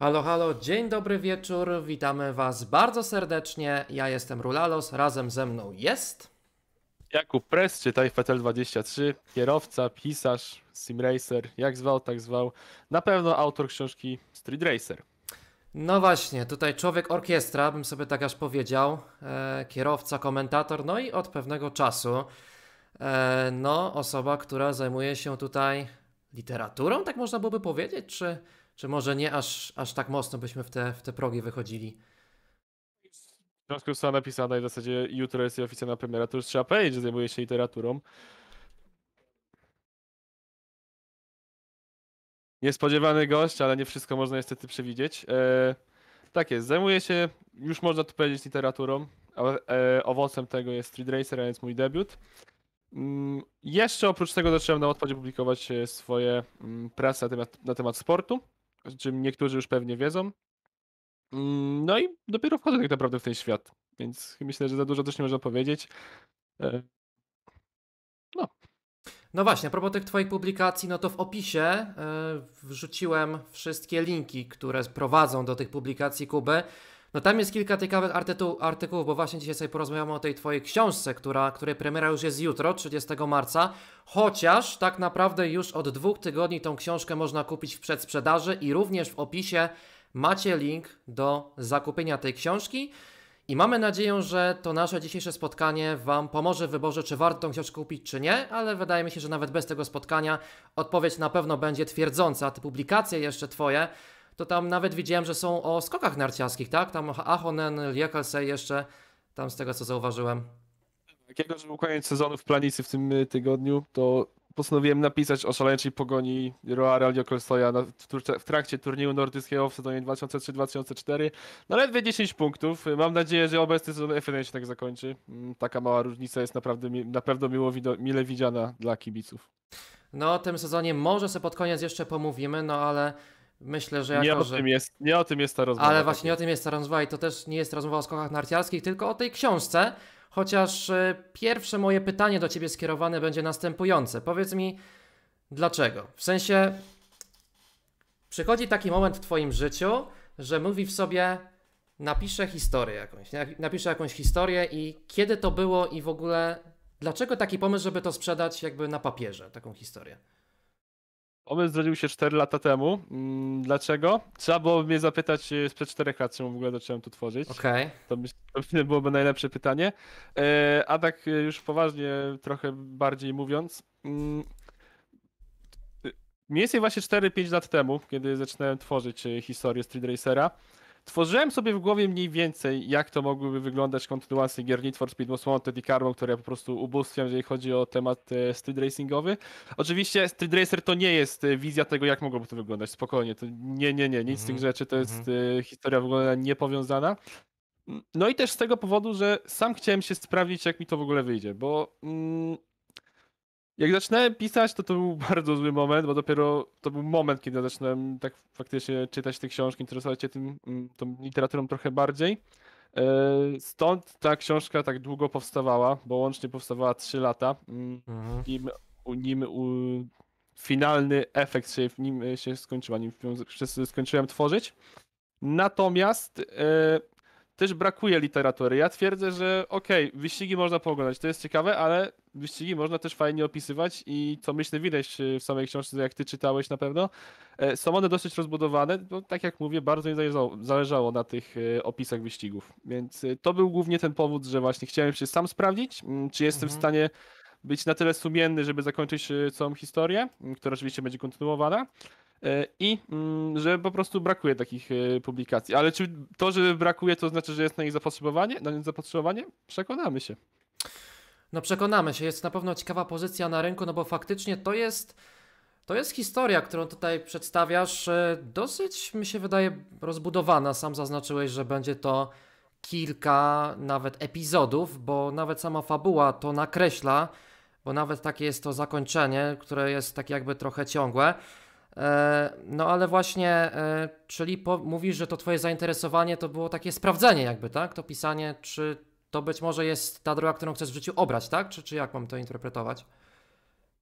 Halo, halo, dzień dobry wieczór, witamy Was bardzo serdecznie. Ja jestem Rulalos, razem ze mną jest. Jakub Press, czytaj FTL23, kierowca, pisarz, simracer, jak zwał, tak zwał. Na pewno autor książki Street Racer. No właśnie, tutaj człowiek orkiestra, bym sobie tak aż powiedział, e, kierowca, komentator, no i od pewnego czasu, e, no, osoba, która zajmuje się tutaj literaturą, tak można byłoby powiedzieć, czy czy może nie aż, aż tak mocno byśmy w te, w te progi wychodzili. W związku z napisane i w zasadzie jutro jest jej oficjalna premiera, to już trzeba powiedzieć, że zajmuje się literaturą. Niespodziewany gość, ale nie wszystko można niestety przewidzieć. Eee, tak jest, zajmuje się, już można tu powiedzieć, literaturą. Eee, owocem tego jest Street Racer, a więc mój debiut. Mm, jeszcze oprócz tego zacząłem na odpadzie publikować e, swoje mm, prasy na temat, na temat sportu o czym niektórzy już pewnie wiedzą. Mm, no i dopiero wchodzę tak naprawdę w ten świat, więc myślę, że za dużo też nie można powiedzieć. E, no. No właśnie, a propos tych Twoich publikacji, no to w opisie e, wrzuciłem wszystkie linki, które prowadzą do tych publikacji Kuby. No tam jest kilka ciekawych artykuł, artykułów, bo właśnie dzisiaj sobie porozmawiamy o tej twojej książce, która, której premiera już jest jutro, 30 marca. Chociaż tak naprawdę już od dwóch tygodni tą książkę można kupić w przedsprzedaży i również w opisie macie link do zakupienia tej książki. I mamy nadzieję, że to nasze dzisiejsze spotkanie Wam pomoże w wyborze, czy warto tą książkę kupić, czy nie, ale wydaje mi się, że nawet bez tego spotkania odpowiedź na pewno będzie twierdząca. Te publikacje jeszcze Twoje to tam nawet widziałem, że są o skokach narciarskich, tak? Tam Ahonen, Liekalse jeszcze, tam z tego co zauważyłem. Jakiego, że był koniec sezonu w Planicy w tym y, tygodniu, to postanowiłem napisać o szaleńczej pogoni Roara Rallio w, trakcie turnieju nordyckiego w sezonie 2003-2004. No ledwie 10 punktów. Mam nadzieję, że obecny sezon FN się tak zakończy. Mm, taka mała różnica jest naprawdę na pewno miło, mile widziana dla kibiców. No o tym sezonie może sobie pod koniec jeszcze pomówimy, no ale Myślę, że jako, nie o, że... Tym jest, nie o tym jest ta rozmowa. Ale tak właśnie nie o tym jest ta rozmowa i to też nie jest rozmowa o skokach narciarskich, tylko o tej książce. Chociaż e, pierwsze moje pytanie do ciebie skierowane będzie następujące. Powiedz mi, dlaczego? W sensie, przychodzi taki moment w twoim życiu, że mówi w sobie, napiszę historię jakąś, napiszę jakąś historię i kiedy to było i w ogóle, dlaczego taki pomysł, żeby to sprzedać jakby na papierze, taką historię? Pomysł zrodził się 4 lata temu. Mm, dlaczego? Trzeba było mnie zapytać e, sprzed 4 lat, czemu w ogóle zacząłem to tworzyć. Okej. Okay. To, myślę, to byłoby najlepsze pytanie. E, a tak e, już poważnie, trochę bardziej mówiąc. Mm, mniej więcej właśnie 4-5 lat temu, kiedy zaczynałem tworzyć historię Street Racera, Tworzyłem sobie w głowie mniej więcej, jak to mogłyby wyglądać kontynuacje gier Need for Speed Most Wanted i Carbon, które ja po prostu ubóstwiam, jeżeli chodzi o temat e, street racingowy. Oczywiście Street Racer to nie jest e, wizja tego, jak mogłoby to wyglądać, spokojnie. To nie, nie, nie, nic mm -hmm. z tych mhm, rzeczy, to jest mm -hmm. historia w ogóle niepowiązana. No i też z tego powodu, że sam chciałem się sprawdzić, jak mi to w ogóle wyjdzie, bo... Mm, jak zaczynałem pisać, to to był bardzo zły moment, bo dopiero to był moment, kiedy zaczynałem tak faktycznie czytać te książki, interesować się tym, mm, tą literaturą trochę bardziej. E, stąd ta książka tak długo powstawała, bo łącznie powstawała 3 lata. Mm, mhm. Nim, nim u, finalny efekt się, nim e, się skończyła, nim skończyłem tworzyć. Natomiast e, też brakuje literatury. Ja twierdzę, że okej, okay, wyścigi można pooglądać, to jest ciekawe, ale wyścigi można też fajnie opisywać i co myślę widać e, w samej książce, jak ty czytałeś na pewno. E, są one dosyć rozbudowane, bo tak jak mówię, bardzo mi zależało na tych e, opisach wyścigów. Więc to był głównie ten powód, że właśnie chciałem się sam sprawdzić, mm, czy jestem mhm. w stanie być na tyle sumienny, żeby zakończyć całą historię, która oczywiście będzie kontynuowana. E, I mm, że po prostu brakuje takich e, publikacji. Ale czy to, że brakuje, to znaczy, że jest na nich zapotrzebowanie? Na nie zapotrzebowanie? Przekonamy się. No przekonamy się. Jest na pewno ciekawa pozycja na rynku, no bo faktycznie to jest. To jest historia, którą tutaj przedstawiasz, e, dosyć mi się wydaje rozbudowana. Sam zaznaczyłeś, że będzie to kilka nawet epizodów, bo nawet sama fabuła to nakreśla, bo nawet takie jest to zakończenie, które jest tak jakby trochę ciągłe. E, no ale właśnie, e, czyli po, mówisz, że to twoje zainteresowanie to było takie sprawdzenie jakby, tak? To pisanie, czy to być może jest ta droga, którą chcesz w życiu obrać, tak? Czy, czy jak mam to interpretować?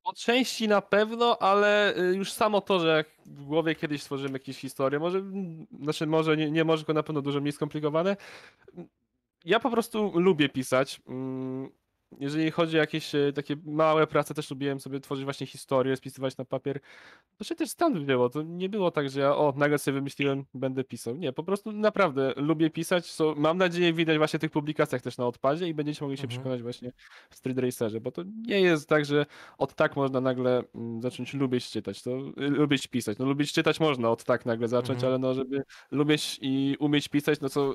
Po części na pewno, ale y, już samo to, że jak w głowie kiedyś stworzymy jakieś historie, może, znaczy może nie, nie może, tylko na pewno dużo mniej skomplikowane. Ja po prostu lubię pisać. Mm, jeżeli chodzi o jakieś e, takie małe prace, też lubiłem sobie tworzyć właśnie historię, spisywać na papier. To się też stąd wzięło. To nie było tak, że ja o, nagle sobie wymyśliłem, będę pisał. Nie, po prostu naprawdę lubię pisać. So, mam nadzieję, widać właśnie w tych publikacjach też na odpadzie i będziecie mogli się mhm. przekonać właśnie w Street Racerze, bo to nie jest tak, że od tak można nagle mm, zacząć lubić czytać, to y, lubić pisać. No lubić czytać można od tak nagle zacząć, mhm. ale no żeby lubić i umieć pisać, no co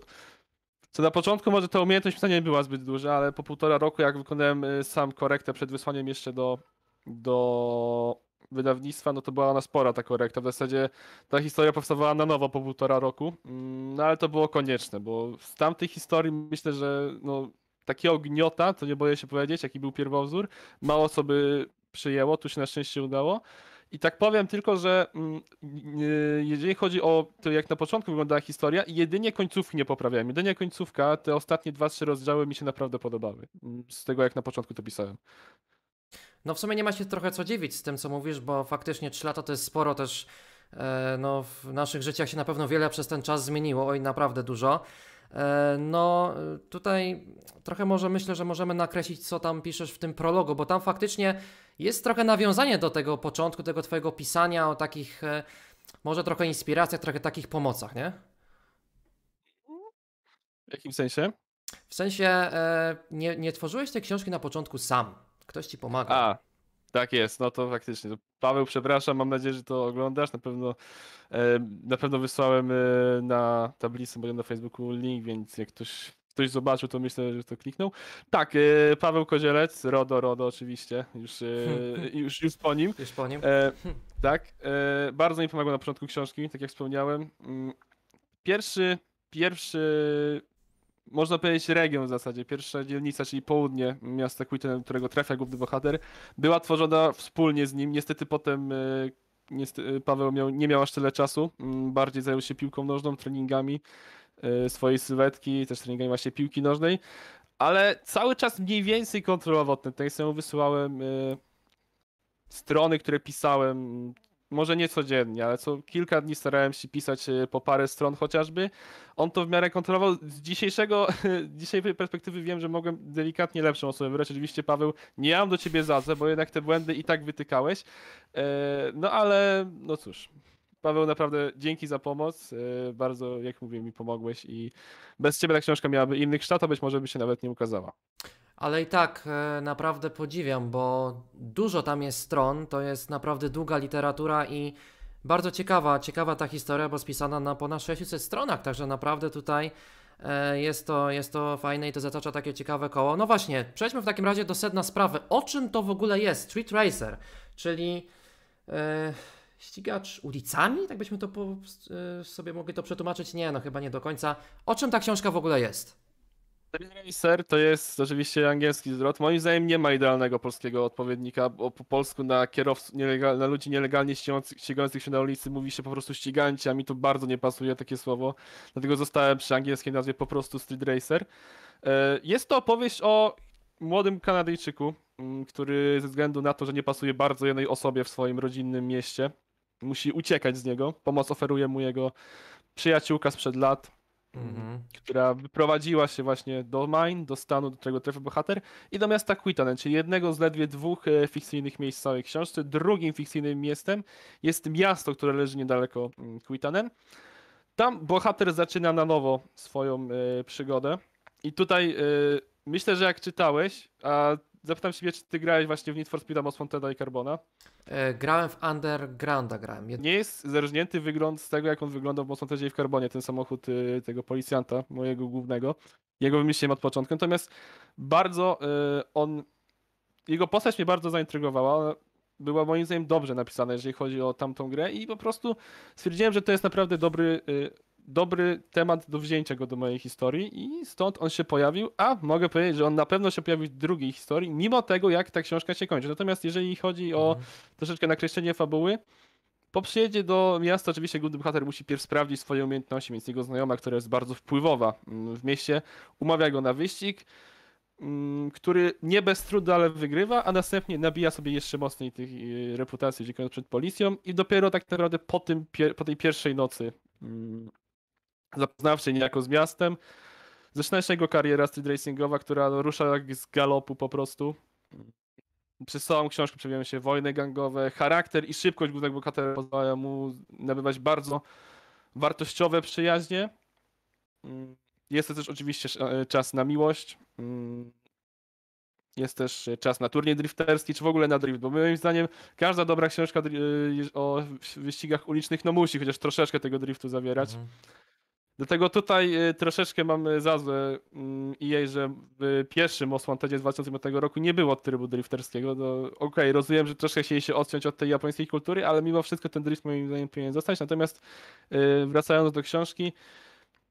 co na początku może ta umiejętność pisania nie była zbyt duża, ale po półtora roku jak wykonałem y, sam korektę przed wysłaniem jeszcze do, do wydawnictwa, no to była ona spora ta korekta. W zasadzie ta historia powstawała na nowo po półtora roku, mm, no ale to było konieczne, bo z tamtej historii myślę, że no, takiego gniota, to nie boję się powiedzieć, jaki był pierwowzór, mało sobie przyjęło, tu się na szczęście udało. I tak powiem tylko, że mm, jeżeli chodzi o to, jak na początku wyglądała historia, jedynie końcówki nie poprawiałem. Jedynie końcówka, te ostatnie dwa, trzy rozdziały mi się naprawdę podobały. Mm, z tego, jak na początku to pisałem. No w sumie nie ma się trochę co dziwić z tym, co mówisz, bo faktycznie 3 lata to jest sporo też. E, no, w naszych życiach się na pewno wiele przez ten czas zmieniło, oj, naprawdę dużo. E, no tutaj trochę może myślę, że możemy nakreślić, co tam piszesz w tym prologu, bo tam faktycznie jest trochę nawiązanie do tego początku, tego twojego pisania, o takich e, może trochę inspiracjach, trochę takich pomocach, nie? W jakim sensie? W sensie e, nie, nie tworzyłeś tej książki na początku sam. Ktoś ci pomaga. A. Tak jest, no to faktycznie. Paweł, przepraszam, mam nadzieję, że to oglądasz. Na pewno, na pewno wysłałem e, na tablicy, bo na Facebooku link, więc jak ktoś, ktoś zobaczył, to myślę, że to kliknął. Tak, e, Paweł Kozielec, Rodo, Rodo oczywiście, już, e, już, już po nim. Już po nim. Tak, bardzo mi pomagał na początku książki, tak jak wspomniałem. Mm, pierwszy, pierwszy można powiedzieć, region w zasadzie. Pierwsza dzielnica, czyli południe miasta Quinten, którego trafia główny bohater, była tworzona wspólnie z nim. Niestety potem e, niestety, Paweł miał, nie miał aż tyle czasu. Mm, bardziej zajął się piłką nożną, treningami e, swojej sylwetki, też treningami właśnie piłki nożnej. Ale cały czas mniej więcej kontrolował ten tekst. Ja wysyłałem e, strony, które pisałem, może nie codziennie, ale co kilka dni starałem się pisać e, po parę stron chociażby. On to w miarę kontrolował. Z dzisiejszego, dzisiejszej perspektywy wiem, że mogłem delikatnie lepszą osobę wybrać. Oczywiście Paweł, nie mam do ciebie za bo jednak te błędy i tak wytykałeś. E, no ale, no cóż, Paweł, naprawdę dzięki za pomoc. E, bardzo, jak mówię, mi pomogłeś i bez ciebie ta książka miałaby inny kształt, a być może by się nawet nie ukazała ale i tak e, naprawdę podziwiam, bo dużo tam jest stron, to jest naprawdę długa literatura i bardzo ciekawa, ciekawa ta historia, bo spisana na ponad 600 stronach, także naprawdę tutaj e, jest to, jest to fajne i to zatacza takie ciekawe koło. No właśnie, przejdźmy w takim razie do sedna sprawy. O czym to w ogóle jest Street Racer, czyli e, ścigacz ulicami? Tak byśmy to po, e, sobie mogli to przetłumaczyć? Nie, no chyba nie do końca. O czym ta książka w ogóle jest? Racer to jest oczywiście angielski zwrot. Moim zdaniem nie ma idealnego polskiego odpowiednika, bo po polsku na kierowców, na ludzi nielegalnie ścigających się na ulicy mówi się po prostu ściganci, a mi to bardzo nie pasuje takie słowo. Dlatego zostałem przy angielskiej nazwie po prostu Street Racer. E, jest to opowieść o młodym Kanadyjczyku, mm, który ze względu na to, że nie pasuje bardzo jednej osobie w swoim rodzinnym mieście, musi uciekać z niego. Pomoc oferuje mu jego przyjaciółka sprzed lat, Mhm. która wyprowadziła się właśnie do mine, do stanu, do którego trafił bohater i do miasta Quitanen, czyli jednego z ledwie dwóch e, fikcyjnych miejsc w całej książce. Drugim fikcyjnym miastem jest miasto, które leży niedaleko mm, Quitanen. Tam bohater zaczyna na nowo swoją e, przygodę i tutaj e, myślę, że jak czytałeś, a zapytam się, czy ty grałeś właśnie w Need for Speed: Most Wanted'a i Carbona? E, grałem w Undergrounda, grałem. Jed... Nie jest zależnięty wygląd z tego, jak on wyglądał w Most Wantedzie i w Carbonie, ten samochód y, tego policjanta, mojego głównego. Jego wymyśliłem od początku, natomiast bardzo y, on... Jego postać mnie bardzo zaintrygowała była moim zdaniem dobrze napisana, jeżeli chodzi o tamtą grę i po prostu stwierdziłem, że to jest naprawdę dobry e, dobry temat do wzięcia go do mojej historii i stąd on się pojawił, a mogę powiedzieć, że on na pewno się pojawił w drugiej historii, mimo tego, jak ta książka się kończy. Natomiast jeżeli chodzi o mhm. troszeczkę nakreślenie fabuły, po przyjeździe do miasta oczywiście główny bohater musi pierw sprawdzić swoje umiejętności, więc jego znajoma, która jest bardzo wpływowa mm, w mieście, umawia go na wyścig, mm, który nie bez trudu, ale wygrywa, a następnie nabija sobie jeszcze mocniej tych y, reputacji, uciekając przed policją i dopiero tak naprawdę po, tym, po tej pierwszej nocy mm, zapoznawczy niejako z miastem. Zresztą jeszcze jego kariera street racingowa, która rusza jak z galopu po prostu. Przez całą książkę przewijają się wojny gangowe, charakter i szybkość głównego bohatera pozwalają mu nabywać bardzo wartościowe przyjaźnie. Mm, jest to też oczywiście e, czas na miłość. Mm, jest też e, czas na turniej drifterski, czy w ogóle na drift, bo moim zdaniem każda dobra książka e, o wyścigach ulicznych no musi chociaż troszeczkę tego driftu zawierać. Mhm. Dlatego tutaj y, troszeczkę mamy za złe mm, EA, że w pierwszym Oswantadzie z 2005 roku nie było trybu drifterskiego. No, Okej, okay, rozumiem, że troszkę chcieli się odciąć od tej japońskiej kultury, ale mimo wszystko ten drift moim zdaniem powinien zostać. Natomiast y, wracając do książki,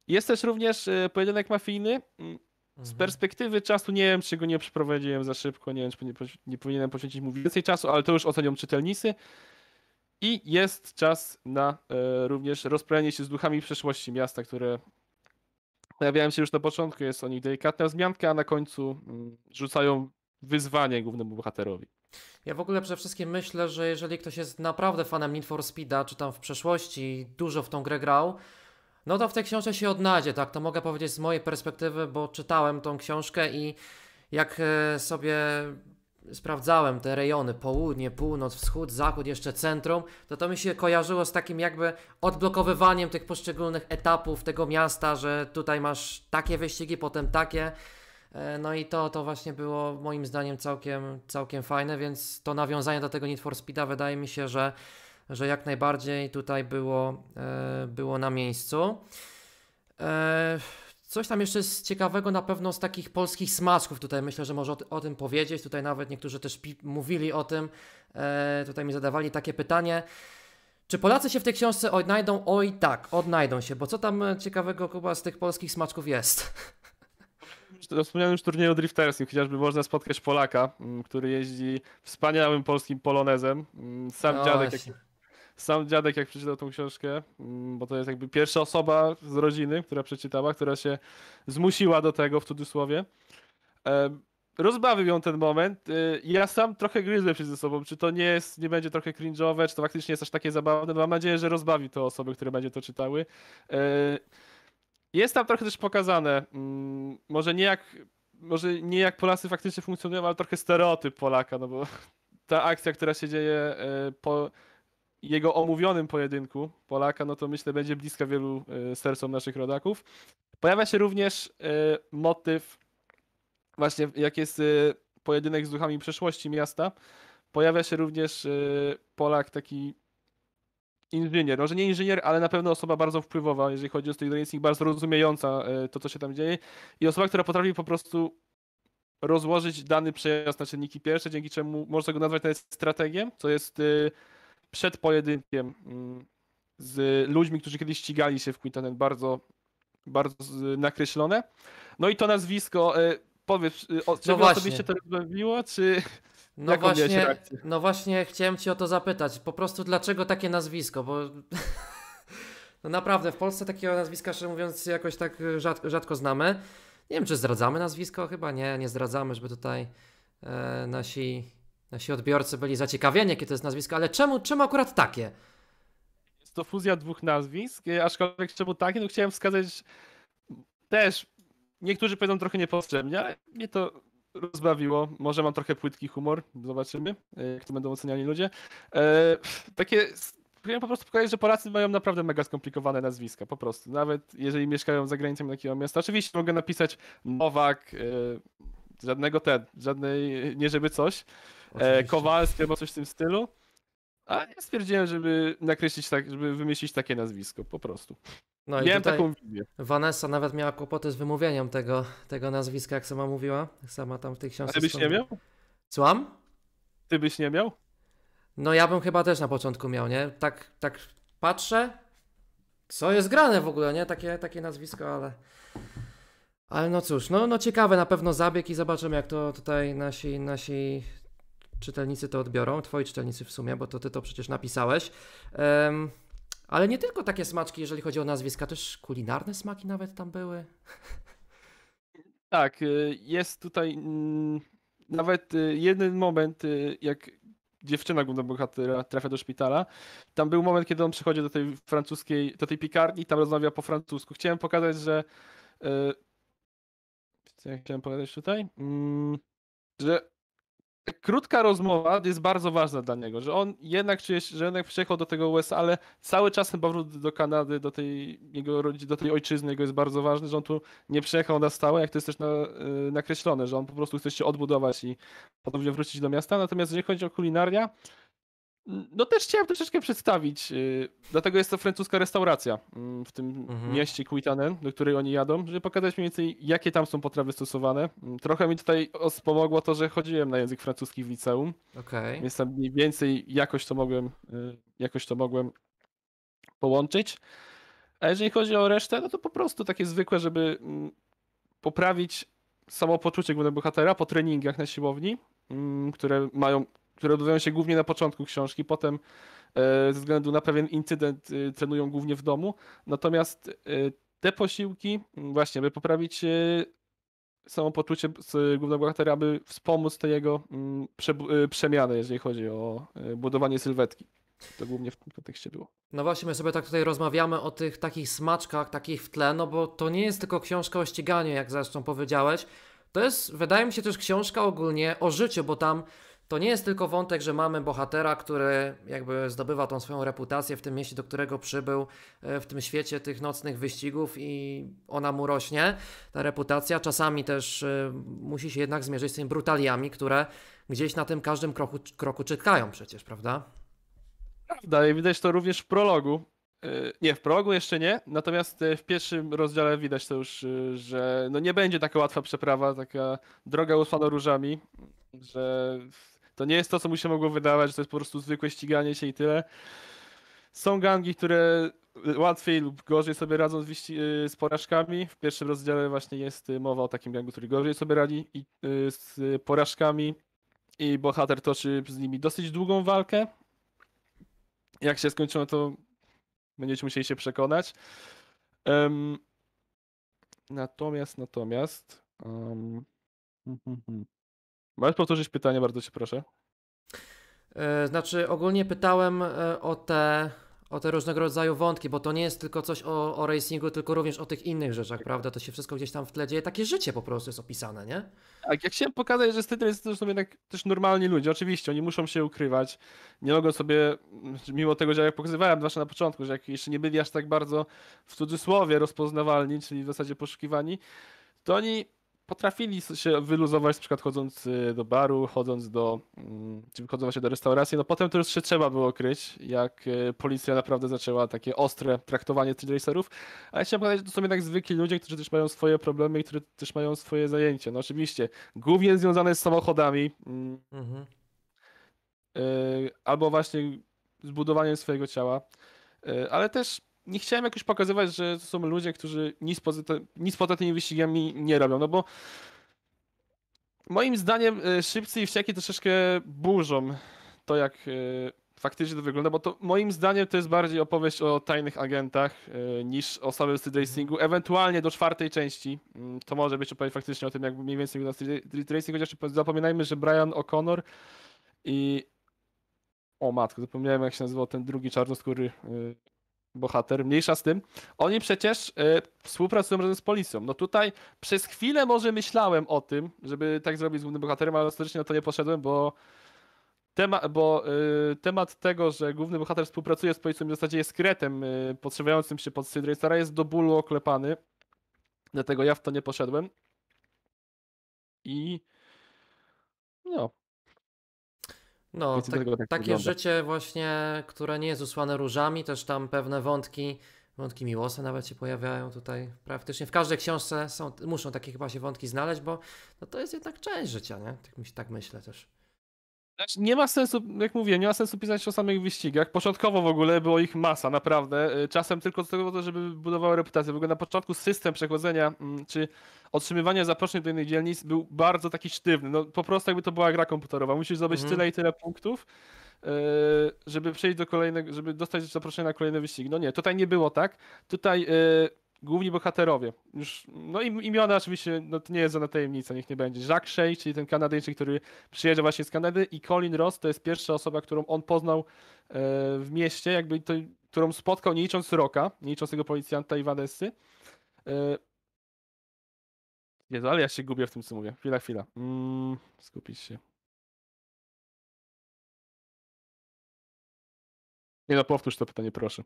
jest też również y, pojedynek mafijny. Mm, z mhm. perspektywy czasu nie wiem, czy go nie przeprowadziłem za szybko, nie wiem, czy nie, nie powinienem poświęcić mu więcej czasu, ale to już ocenią czytelnicy. I jest czas na e, również rozprawianie się z duchami przeszłości miasta, które pojawiają się już na początku, jest o nich delikatna wzmianka, a na końcu mm, rzucają wyzwanie głównemu bohaterowi. Ja w ogóle przede wszystkim myślę, że jeżeli ktoś jest naprawdę fanem Need for Speed'a, czy tam w przeszłości dużo w tą grę grał, no to w tej książce się odnajdzie, tak? To mogę powiedzieć z mojej perspektywy, bo czytałem tą książkę i jak e, sobie sprawdzałem te rejony, południe, północ, wschód, zachód, jeszcze centrum, to to mi się kojarzyło z takim jakby odblokowywaniem tych poszczególnych etapów tego miasta, że tutaj masz takie wyścigi, potem takie. E, no i to, to właśnie było moim zdaniem całkiem, całkiem fajne, więc to nawiązanie do tego Need for Speeda wydaje mi się, że, że jak najbardziej tutaj było, e, było na miejscu. E, Coś tam jeszcze z ciekawego na pewno z takich polskich smaczków. Tutaj myślę, że może o, o tym powiedzieć. Tutaj nawet niektórzy też mówili o tym. E, tutaj mi zadawali takie pytanie. Czy Polacy się w tej książce odnajdą? Oj tak, odnajdą się, bo co tam ciekawego Kuba z tych polskich smaczków jest? Wspomniałem już turnieju drifterskim, chociażby można spotkać Polaka, mm, który jeździ wspaniałym polskim polonezem. Mm, sam no dziadek, właśnie. jak sam dziadek jak przeczytał tą książkę, mm, bo to jest jakby pierwsza osoba z rodziny, która przeczytała, która się zmusiła do tego w cudzysłowie. Rozbawił ją ten moment. Y, ja sam trochę gryzłem się ze sobą, czy to nie jest, nie będzie trochę cringe'owe, czy to faktycznie jest aż takie zabawne. No, mam nadzieję, że rozbawi to osoby, które będzie to czytały. Y, jest tam trochę też pokazane, mm, może nie jak, może nie jak Polacy faktycznie funkcjonują, ale trochę stereotyp Polaka, no bo ta akcja, która się dzieje y, po jego omówionym pojedynku Polaka, no to myślę będzie bliska wielu e, sercom naszych rodaków. Pojawia się również e, motyw, właśnie jak jest e, pojedynek z duchami przeszłości miasta, pojawia się również Polak taki inżynier, może nie inżynier, ale na pewno osoba bardzo wpływowa, jeżeli chodzi o studiów bardzo rozumiejąca to, co się tam dzieje i osoba, która potrafi po prostu rozłożyć dany przejazd na czynniki pierwsze, dzięki czemu można go nazwać nawet strategiem, co jest przed pojedynkiem mm, z ludźmi, którzy kiedyś ścigali się w Quintanen, bardzo, bardzo nakreślone. No i to nazwisko, e, powiedz, e, no czy no właśnie. się to zrobiło, czy... No właśnie, no właśnie chciałem Cię o to zapytać. Po prostu dlaczego takie nazwisko? Bo no naprawdę, w Polsce takiego nazwiska, szczerze mówiąc, jakoś tak rzadko znamy. Nie wiem, czy zdradzamy nazwisko, chyba nie, nie zdradzamy, żeby tutaj e, nasi Nasi odbiorcy byli zaciekawieni, jakie to jest nazwisko, ale czemu, czemu akurat takie? Jest to fuzja dwóch nazwisk, e, aczkolwiek czemu takie, no chciałem wskazać też, niektórzy powiedzą trochę niepotrzebnie, ale mnie to rozbawiło. Może mam trochę płytki humor, zobaczymy, e, jak to będą oceniali ludzie. Eee, takie Chciałem po prostu pokazać, że Polacy mają naprawdę mega skomplikowane nazwiska, po prostu. Nawet jeżeli mieszkają za granicą takiego miasta. Oczywiście mogę napisać Nowak, yy, żadnego ten, żadnej, nie żeby coś. Oczywiście. E, Kowalski albo coś w tym stylu. A ja stwierdziłem, żeby nakreślić tak, żeby wymyślić takie nazwisko po prostu. No Miałem taką wizję. Vanessa nawet miała kłopoty z wymówieniem tego, tego nazwiska, jak sama mówiła. Sama tam w tej książce. A ty byś nie miał? Słucham? Ty byś nie miał? No ja bym chyba też na początku miał, nie? Tak, tak patrzę, co jest grane w ogóle, nie? Takie, takie nazwisko, ale... Ale no cóż, no, no ciekawe na pewno zabieg i zobaczymy, jak to tutaj nasi, nasi czytelnicy to odbiorą, twoi czytelnicy w sumie, bo to ty to przecież napisałeś. Um, ale nie tylko takie smaczki, jeżeli chodzi o nazwiska, też kulinarne smaki nawet tam były. Tak, y, jest tutaj mm, nawet y, jeden moment, y, jak dziewczyna główna bohatera trafia do szpitala. Tam był moment, kiedy on przychodzi do tej francuskiej, do tej piekarni, tam rozmawia po francusku. Chciałem pokazać, że co ja chciałem powiedzieć tutaj? Mm, że krótka rozmowa jest bardzo ważna dla niego, że on jednak, że jednak przyjechał do tego USA, ale cały czas ten powrót do Kanady, do tej, jego, rodziny, do tej ojczyzny jego jest bardzo ważny, że on tu nie przyjechał na stałe, jak to jest też na, e, nakreślone, że on po prostu chce się odbudować i ponownie wrócić do miasta. Natomiast jeżeli chodzi o kulinaria, no też chciałem troszeczkę przedstawić, y, dlatego jest to francuska restauracja mm, w tym mhm. mieście Quitanen, do której oni jadą, żeby pokazać mniej więcej jakie tam są potrawy stosowane. Mm, trochę mi tutaj pomogło to, że chodziłem na język francuski w liceum, okay. więc tam mniej więcej jakoś to mogłem, y, jakoś to mogłem połączyć. A jeżeli chodzi o resztę, no to po prostu takie zwykłe, żeby mm, poprawić samopoczucie głównego bohatera po treningach na siłowni, które mają które odbywają się głównie na początku książki, potem e, ze względu na pewien incydent e, trenują głównie w domu. Natomiast e, te posiłki, właśnie, by poprawić samopoczucie głównego bohatera, aby wspomóc te jego przemianę, jeżeli chodzi o budowanie sylwetki. To głównie w tym kontekście było. No właśnie, my sobie tak tutaj rozmawiamy o tych takich smaczkach, takich w tle, no bo to nie jest tylko książka o ściganiu, jak zresztą powiedziałeś. To jest, wydaje mi się, też książka ogólnie o życiu, bo tam to nie jest tylko wątek, że mamy bohatera, który jakby zdobywa tą swoją reputację w tym mieście, do którego przybył, e, w tym świecie tych nocnych wyścigów i ona mu rośnie, ta reputacja. Czasami też e, musi się jednak zmierzyć z tymi brutaliami, które gdzieś na tym każdym kroku, kroku czekają przecież, prawda? Dalej widać to również w prologu. E, nie, w prologu jeszcze nie, natomiast w pierwszym rozdziale widać to już, że no nie będzie taka łatwa przeprawa, taka droga usłana różami, że to nie jest to, co mu się mogło wydawać, że to jest po prostu zwykłe ściganie się i tyle. Są gangi, które łatwiej lub gorzej sobie radzą z, wyści- y, z porażkami. W pierwszym rozdziale właśnie jest y, mowa o takim gangu, który gorzej sobie radzi i, y, z porażkami i bohater toczy z nimi dosyć długą walkę. Jak się skończyło, to będziecie musieli się przekonać. Um, natomiast, natomiast. Um, Masz powtórzyć pytanie, bardzo cię proszę. E, znaczy, ogólnie pytałem e, o te, o te różnego rodzaju wątki, bo to nie jest tylko coś o, o racingu, tylko również o tych innych rzeczach, prawda? To się wszystko gdzieś tam w tle dzieje. Takie życie po prostu jest opisane, nie? Tak, jak chciałem pokazać, że jest to są jednak też normalni ludzie. Oczywiście, oni muszą się ukrywać. Nie mogą sobie, mimo tego, że jak pokazywałem zwłaszcza na początku, że jak jeszcze nie byli aż tak bardzo w cudzysłowie rozpoznawalni, czyli w zasadzie poszukiwani, to oni potrafili się wyluzować, na przykład chodząc y, do baru, chodząc do, mm, czy chodząc właśnie do restauracji, no potem to już się trzeba było kryć, jak y, policja naprawdę zaczęła takie ostre traktowanie tych racerów, ale chciałem powiedzieć, że to są jednak zwykli ludzie, którzy też mają swoje problemy i którzy też mają swoje zajęcia, no oczywiście, głównie związane z samochodami, mm, mhm. Y, albo właśnie zbudowaniem swojego ciała, ale też nie chciałem jakoś pokazywać, że to są ludzie, którzy nic poza, te, nic poza tymi wyścigami nie robią, no bo moim zdaniem e, szybcy i wścieki troszeczkę burzą to, jak e, faktycznie to wygląda, bo to moim zdaniem to jest bardziej opowieść o tajnych agentach e, niż o samym street mhm. racingu. Ewentualnie do czwartej części mm, to może być opowieść faktycznie o tym, jak mniej więcej wygląda street racing, chociaż zapominajmy, że Brian O'Connor i o matko, zapomniałem jak się nazywał ten drugi czarnoskóry y, bohater, mniejsza z tym, oni przecież y, współpracują razem z policją. No tutaj przez chwilę może myślałem o tym, żeby tak zrobić z głównym bohaterem, ale ostatecznie na to nie poszedłem, bo, tema, bo y, temat tego, że główny bohater współpracuje z policją w zasadzie jest kretem y, podszywającym się pod Sydracera jest do bólu oklepany. Dlatego ja w to nie poszedłem. I no, no, tak, tak takie wygląda. życie właśnie, które nie jest usłane różami, też tam pewne wątki, wątki miłosne nawet się pojawiają tutaj praktycznie. W każdej książce są, muszą takie chyba się wątki znaleźć, bo no to jest jednak część życia, nie? Tak, tak myślę też. Znaczy, nie ma sensu, jak mówię, nie ma sensu pisać o samych wyścigach. Początkowo w ogóle było ich masa, naprawdę. E, czasem tylko z tego, żeby budowały reputację. W ogóle na początku system przechodzenia mm, czy otrzymywania zaproszeń do innej dzielnic był bardzo taki sztywny. No, po prostu jakby to była gra komputerowa. Musisz zdobyć mhm. tyle i tyle punktów, e, żeby przejść do kolejnego, żeby dostać zaproszenie na kolejny wyścig. No nie, tutaj nie było tak. Tutaj e, główni bohaterowie. Już, no im, imiona oczywiście, no to nie jest żadna tajemnica, niech nie będzie. Jacques Shea, czyli ten Kanadyjczyk, który przyjeżdża właśnie z Kanady i Colin Ross to jest pierwsza osoba, którą on poznał e, w mieście, jakby to, którą spotkał nie licząc Roka, nie licząc tego policjanta i Vanessy. E, Jezu, ale ja się gubię w tym, co mówię. Chwila, chwila. Mm, skupić się. Nie no, powtórz to pytanie, proszę.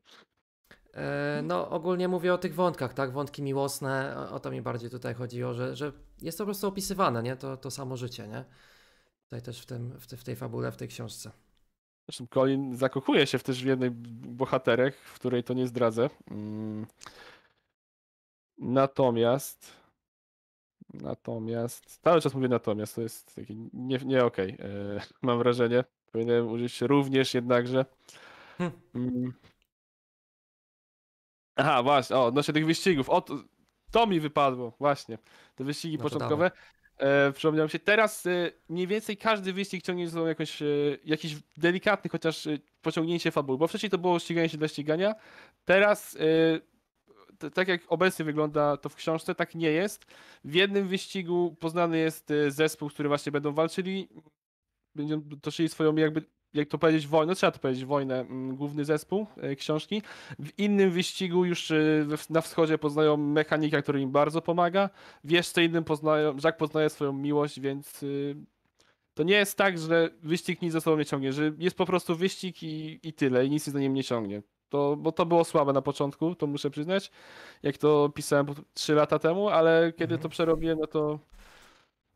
E, no, ogólnie mówię o tych wątkach, tak? Wątki miłosne, o, to mi bardziej tutaj chodziło, że, że jest to po prostu opisywane, nie? To, to samo życie, nie? Tutaj też w, tym, w, te, w tej fabule, w tej książce. Zresztą Colin zakochuje się w też w jednej bohaterek, w której to nie zdradzę. Mm. Natomiast. Natomiast. Cały czas mówię natomiast, to jest takie nie, nie okej. Okay. E, mam wrażenie. Powinienem użyć również jednakże. Hmm. Aha, właśnie, o, odnośnie tych wyścigów. O, to, to mi wypadło, właśnie. Te wyścigi no początkowe. E, przypomniałem się, teraz e, mniej więcej każdy wyścig ciągnie ze sobą jakąś, e, jakiś delikatny chociaż e, pociągnięcie fabuły, bo wcześniej to było ściganie się dla ścigania, teraz e, tak jak obecnie wygląda to w książce, tak nie jest. W jednym wyścigu poznany jest e, zespół, który właśnie będą walczyli, będą toczyli swoją jakby jak to powiedzieć, wojnę, trzeba to powiedzieć, wojnę, mm, główny zespół e, książki. W innym wyścigu już e, na wschodzie poznają mechanika, który im bardzo pomaga. W jeszcze innym poznają, Jack poznaje swoją miłość, więc e, to nie jest tak, że wyścig nic ze sobą nie ciągnie, że jest po prostu wyścig i, i tyle, i nic za nim nie ciągnie. To, bo to było słabe na początku, to muszę przyznać, jak to pisałem 3 lata temu, ale kiedy mhm. to przerobiłem, no to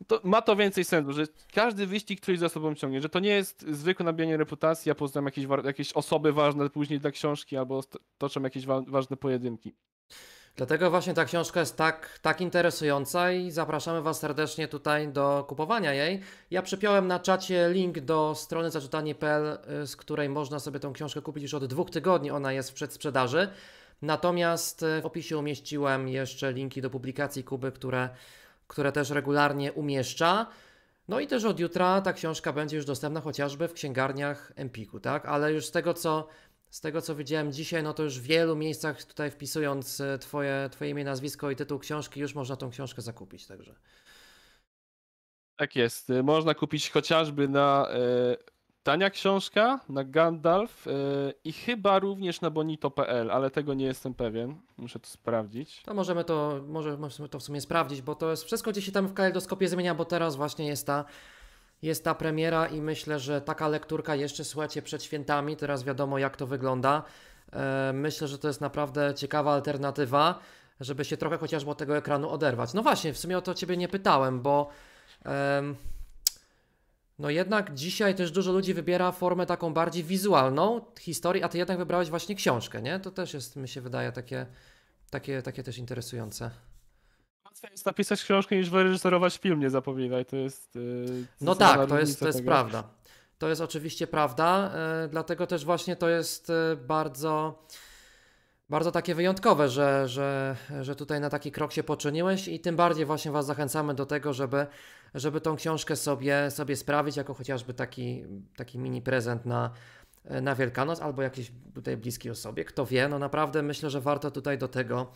to ma to więcej sensu, że każdy wyścig coś za sobą ciągnie, że to nie jest zwykłe nabijanie reputacji, ja poznam jakieś, jakieś osoby ważne później dla książki albo toczę jakieś wa ważne pojedynki. Dlatego właśnie ta książka jest tak, tak interesująca i zapraszamy Was serdecznie tutaj do kupowania jej. Ja przypiąłem na czacie link do strony zaczytanie.pl, y, z której można sobie tą książkę kupić już od dwóch tygodni, ona jest w przedsprzedaży. Natomiast y, w opisie umieściłem jeszcze linki do publikacji Kuby, które które też regularnie umieszcza. No i też od jutra ta książka będzie już dostępna chociażby w księgarniach Empiku, tak? Ale już z tego, co, z tego, co widziałem dzisiaj, no to już w wielu miejscach tutaj wpisując e, twoje, twoje imię, nazwisko i tytuł książki, już można tą książkę zakupić, także. Tak jest. E, można kupić chociażby na e, Tania książka na Gandalf yy, i chyba również na bonito.pl, ale tego nie jestem pewien. Muszę to sprawdzić. To możemy to, może, możemy to w sumie sprawdzić, bo to jest wszystko, gdzie się tam w kaleidoskopie zmienia, bo teraz właśnie jest ta, jest ta premiera i myślę, że taka lekturka jeszcze, słuchajcie, przed świętami, teraz wiadomo jak to wygląda. Yy, myślę, że to jest naprawdę ciekawa alternatywa, żeby się trochę chociażby od tego ekranu oderwać. No właśnie, w sumie o to Ciebie nie pytałem, bo... Yy, no jednak dzisiaj też dużo ludzi wybiera formę taką bardziej wizualną historii, a ty jednak wybrałeś właśnie książkę, nie? To też jest, mi się wydaje, takie, takie, takie też interesujące. Łatwiej jest napisać książkę niż wyreżyserować film, nie zapominaj, to jest... Yy, no tak, to jest, to jest prawda. To jest oczywiście prawda, yy, dlatego też właśnie to jest yy, bardzo bardzo takie wyjątkowe, że, że, że tutaj na taki krok się poczyniłeś i tym bardziej właśnie Was zachęcamy do tego, żeby żeby tą książkę sobie, sobie sprawić, jako chociażby taki, taki mini prezent na, na Wielkanoc albo jakiejś tutaj bliskiej osobie. Kto wie, no naprawdę myślę, że warto tutaj do tego,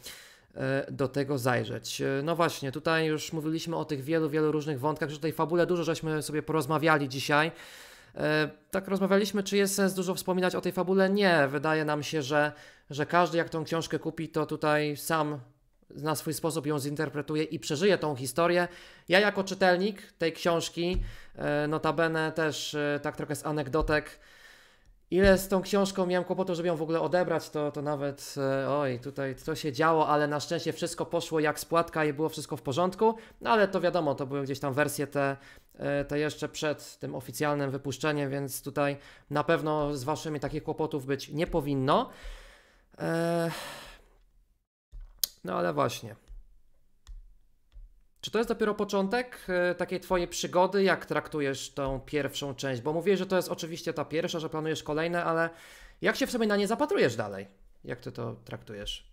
e, do tego zajrzeć. No właśnie, tutaj już mówiliśmy o tych wielu, wielu różnych wątkach, że tej fabule dużo żeśmy sobie porozmawiali dzisiaj. E, tak rozmawialiśmy, czy jest sens dużo wspominać o tej fabule? Nie, wydaje nam się, że, że każdy jak tą książkę kupi, to tutaj sam na swój sposób ją zinterpretuje i przeżyje tą historię. Ja jako czytelnik tej książki, e, notabene też e, tak trochę z anegdotek, ile z tą książką miałem kłopotu, żeby ją w ogóle odebrać, to, to nawet e, oj, tutaj to się działo, ale na szczęście wszystko poszło jak spłatka i było wszystko w porządku, no ale to wiadomo, to były gdzieś tam wersje te, te jeszcze przed tym oficjalnym wypuszczeniem, więc tutaj na pewno z waszymi takich kłopotów być nie powinno. Eee... No ale właśnie. Czy to jest dopiero początek e, takiej twojej przygody? Jak traktujesz tą pierwszą część? Bo mówię, że to jest oczywiście ta pierwsza, że planujesz kolejne, ale jak się w sobie na nie zapatrujesz dalej? Jak ty to traktujesz?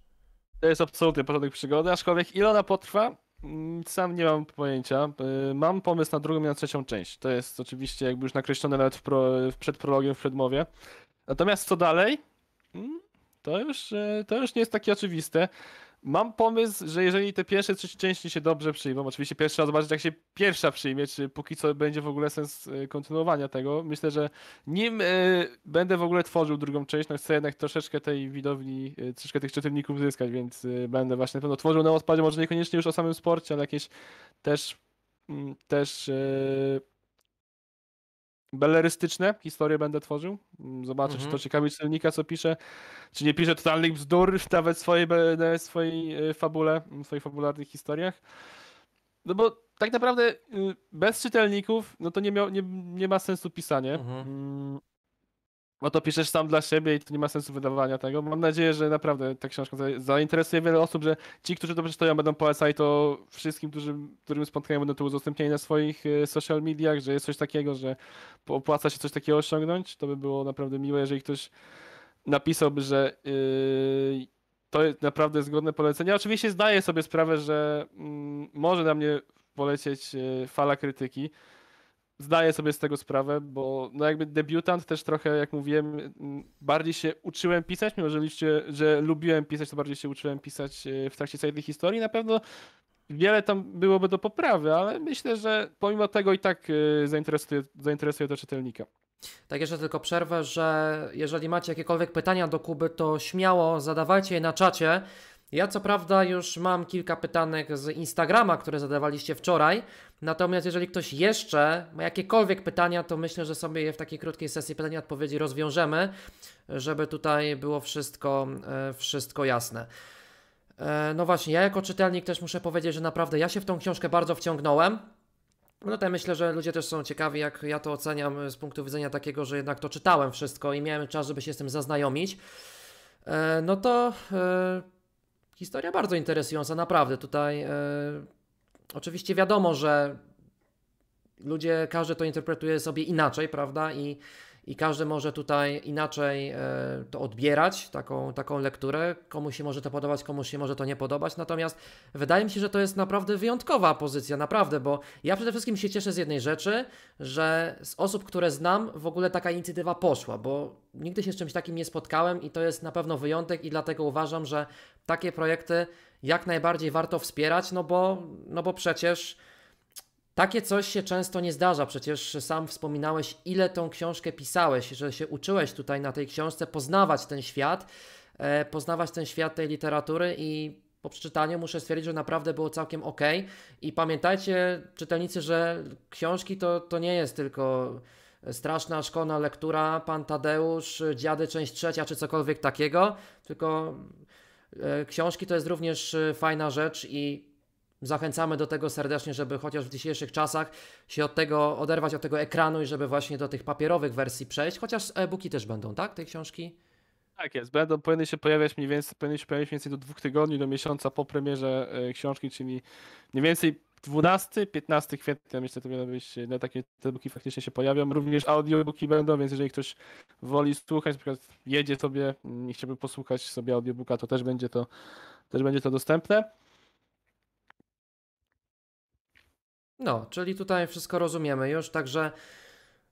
To jest absolutnie początek przygody, aczkolwiek ile ona potrwa, mm, sam nie mam pojęcia. E, mam pomysł na drugą i na trzecią część. To jest oczywiście jakby już nakreślone nawet w, pro, przed prologiem, w przedmowie. Natomiast co dalej? Mm, to już, e, to już nie jest takie oczywiste. Mam pomysł, że jeżeli te pierwsze trzy części się dobrze przyjmą, oczywiście pierwsza raz zobaczyć, jak się pierwsza przyjmie, czy póki co będzie w ogóle sens e, kontynuowania tego. Myślę, że nim e, będę w ogóle tworzył drugą część, no chcę jednak troszeczkę tej widowni, e, troszeczkę tych czytelników zyskać, więc będę właśnie na pewno tworzył na odpadzie, może niekoniecznie już o samym sporcie, ale jakieś też, mm, też belerystyczne historie będę tworzył. Mm, Zobaczę, mhm. czy to ciekawi czytelnika, co pisze, czy nie pisze totalnych bzdur nawet w swojej, swojej fabule, w swoich fabularnych historiach. No bo tak naprawdę y, bez czytelników, no to nie, miał, nie, nie ma sensu pisanie. Mhm. Mm, bo to piszesz sam dla siebie i to nie ma sensu wydawania tego. Mam nadzieję, że naprawdę ta książka zainteresuje wiele osób, że ci, którzy to przeczytają, będą polecali to wszystkim, którzy, którym spotkają, będą to udostępniali na swoich e, social mediach, że jest coś takiego, że opłaca się coś takiego osiągnąć. To by było naprawdę miłe, jeżeli ktoś napisałby, że yy, to jest naprawdę zgodne polecenie. Oczywiście zdaję sobie sprawę, że yy, może na mnie polecieć yy, fala krytyki, zdaję sobie z tego sprawę, bo no jakby debiutant też trochę, jak mówiłem, bardziej się uczyłem pisać, mimo że, że lubiłem pisać, to bardziej się uczyłem pisać e, w trakcie całej tej historii. Na pewno wiele tam byłoby do poprawy, ale myślę, że pomimo tego i tak e, zainteresuje, zainteresuje to czytelnika. Tak, jeszcze tylko przerwę, że jeżeli macie jakiekolwiek pytania do Kuby, to śmiało zadawajcie je na czacie. Ja co prawda już mam kilka pytanek z Instagrama, które zadawaliście wczoraj, natomiast jeżeli ktoś jeszcze ma jakiekolwiek pytania, to myślę, że sobie je w takiej krótkiej sesji pytań i odpowiedzi rozwiążemy, żeby tutaj było wszystko, e, wszystko jasne. E, no właśnie, ja jako czytelnik też muszę powiedzieć, że naprawdę ja się w tą książkę bardzo wciągnąłem. No tutaj myślę, że ludzie też są ciekawi, jak ja to oceniam z punktu widzenia takiego, że jednak to czytałem wszystko i miałem czas, żeby się z tym zaznajomić. E, no to historia bardzo interesująca, naprawdę. Tutaj e, oczywiście wiadomo, że ludzie, każdy to interpretuje sobie inaczej, prawda? I, i każdy może tutaj inaczej e, to odbierać, taką, taką lekturę. Komuś się może to podobać, komuś się może to nie podobać. Natomiast wydaje mi się, że to jest naprawdę wyjątkowa pozycja, naprawdę, bo ja przede wszystkim się cieszę z jednej rzeczy, że z osób, które znam, w ogóle taka inicjatywa poszła, bo nigdy się z czymś takim nie spotkałem i to jest na pewno wyjątek i dlatego uważam, że takie projekty jak najbardziej warto wspierać, no bo, no bo przecież takie coś się często nie zdarza. Przecież sam wspominałeś, ile tą książkę pisałeś, że się uczyłeś tutaj na tej książce poznawać ten świat, e, poznawać ten świat tej literatury i po przeczytaniu muszę stwierdzić, że naprawdę było całkiem ok. I pamiętajcie, czytelnicy, że książki to, to nie jest tylko straszna, szkolna lektura, pan Tadeusz, dziady, część trzecia, czy cokolwiek takiego, tylko E, książki to jest również e, fajna rzecz i zachęcamy do tego serdecznie, żeby chociaż w dzisiejszych czasach się od tego oderwać od tego ekranu i żeby właśnie do tych papierowych wersji przejść, chociaż e-booki też będą, tak? Te książki? Tak jest, będą, powinny się pojawiać mniej więcej, powinny się pojawiać mniej więcej do dwóch tygodni, do miesiąca po premierze e, książki, czyli mniej więcej 12-15 kwietnia myślę, to powinno być e, na no, takie te booki faktycznie się pojawią. Również audiobooki będą, więc jeżeli ktoś woli słuchać, na przykład jedzie sobie mm, i chciałby posłuchać sobie audiobooka, to też będzie to, też będzie to dostępne. No, czyli tutaj wszystko rozumiemy już, także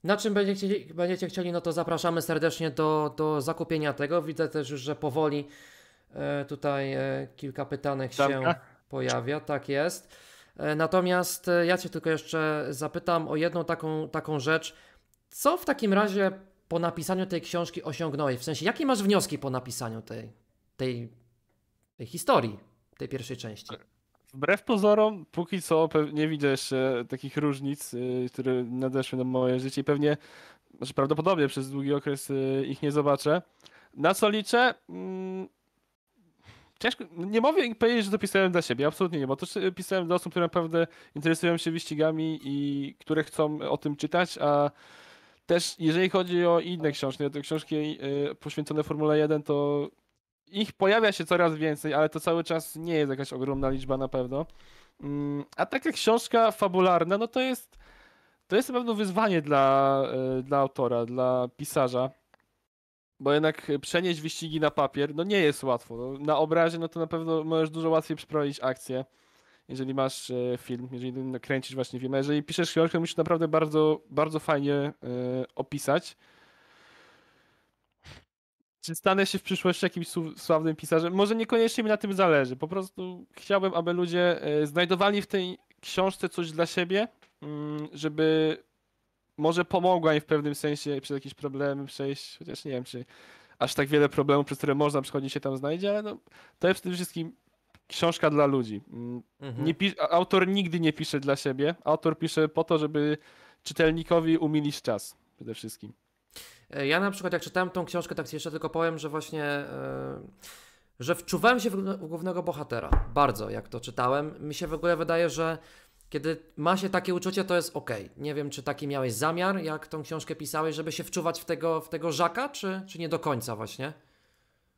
na czym będziecie, będziecie chcieli, no to zapraszamy serdecznie do, do zakupienia tego. Widzę też już, że powoli e, tutaj e, kilka pytanek się tak? pojawia, tak jest. E, natomiast e, ja Cię tylko jeszcze zapytam o jedną taką, taką rzecz. Co w takim razie po napisaniu tej książki osiągnąłeś? W sensie, jakie masz wnioski po napisaniu tej, tej, tej historii, tej pierwszej części? Wbrew pozorom, póki co nie widzę jeszcze takich różnic, y, które nadeszły na moje życie i pewnie, znaczy prawdopodobnie przez długi okres y, ich nie zobaczę. Na co liczę? Mm, ciężko, nie mogę powiedzieć, że to pisałem dla siebie, absolutnie nie, bo to pisałem dla osób, które naprawdę interesują się wyścigami i które chcą o tym czytać, a też jeżeli chodzi o inne książki, o te książki e, poświęcone Formule 1, to ich pojawia się coraz więcej, ale to cały czas nie jest jakaś ogromna liczba na pewno. Mm, a taka książka fabularna, no to jest to jest na pewno wyzwanie dla, e, dla autora, dla pisarza bo jednak y, przenieść wyścigi na papier, no nie jest łatwo. No, na obrazie, no to na pewno możesz dużo łatwiej przeprowadzić akcję, jeżeli masz y, film, jeżeli no, kręcisz właśnie film. A jeżeli piszesz książkę, musisz naprawdę bardzo, bardzo fajnie y, opisać. Czy stanę się w przyszłości jakimś sławnym pisarzem? Może niekoniecznie mi na tym zależy. Po prostu chciałbym, aby ludzie znajdowali w tej książce coś dla siebie, mm, żeby może pomogła im w pewnym sensie przez jakieś problemy przejść, chociaż nie wiem, czy aż tak wiele problemów, przez które można przychodzić się tam znajdzie, ale no, to jest przede wszystkim książka dla ludzi. Mm, mhm. autor nigdy nie pisze dla siebie, autor pisze po to, żeby czytelnikowi umilić czas przede wszystkim. E, ja na przykład jak czytałem tą książkę, tak jeszcze tylko powiem, że właśnie... Yy że wczuwałem się w głównego bohatera. Bardzo, jak to czytałem. Mi się w ogóle wydaje, że kiedy ma się takie uczucie, to jest ok. Nie wiem, czy taki miałeś zamiar, jak tą książkę pisałeś, żeby się wczuwać w tego, w tego żaka, czy, czy nie do końca właśnie?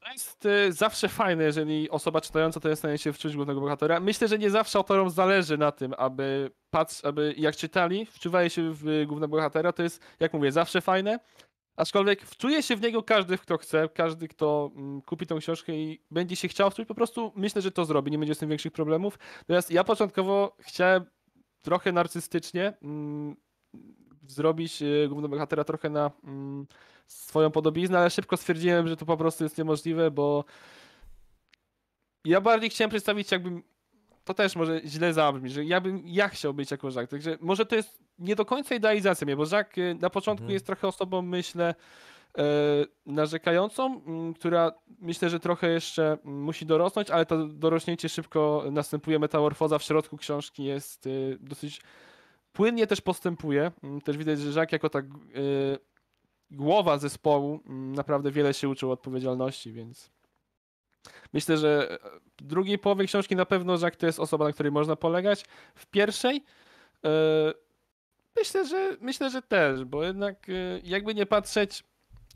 To jest y, zawsze fajne, jeżeli osoba czytająca to jest w stanie się wczuć głównego bohatera. Myślę, że nie zawsze autorom zależy na tym, aby, patrz, aby jak czytali, wczuwali się w y, głównego bohatera. To jest, jak mówię, zawsze fajne. Aczkolwiek wczuje się w niego każdy, kto chce, każdy, kto mm, kupi tą książkę i będzie się chciał wczuć, po prostu myślę, że to zrobi, nie będzie z tym większych problemów. Natomiast ja początkowo chciałem trochę narcystycznie mm, zrobić y, głównego bohatera trochę na mm, swoją podobiznę, ale szybko stwierdziłem, że to po prostu jest niemożliwe, bo ja bardziej chciałem przedstawić jakby to też może źle zabrzmi, że ja bym ja chciał być jako Jack, także może to jest nie do końca idealizacja mnie, bo Jack y, na początku mhm. jest trochę osobą, myślę, E, narzekającą, mm, która myślę, że trochę jeszcze mm, musi dorosnąć, ale to dorośnięcie szybko następuje. Metamorfoza w środku książki jest e, dosyć płynnie też postępuje. Mm, też widać, że Żak jako ta e, głowa zespołu naprawdę wiele się uczył odpowiedzialności, więc myślę, że w drugiej połowie książki na pewno Żak to jest osoba, na której można polegać. W pierwszej Myślę, że myślę, że też, bo jednak jakby nie patrzeć,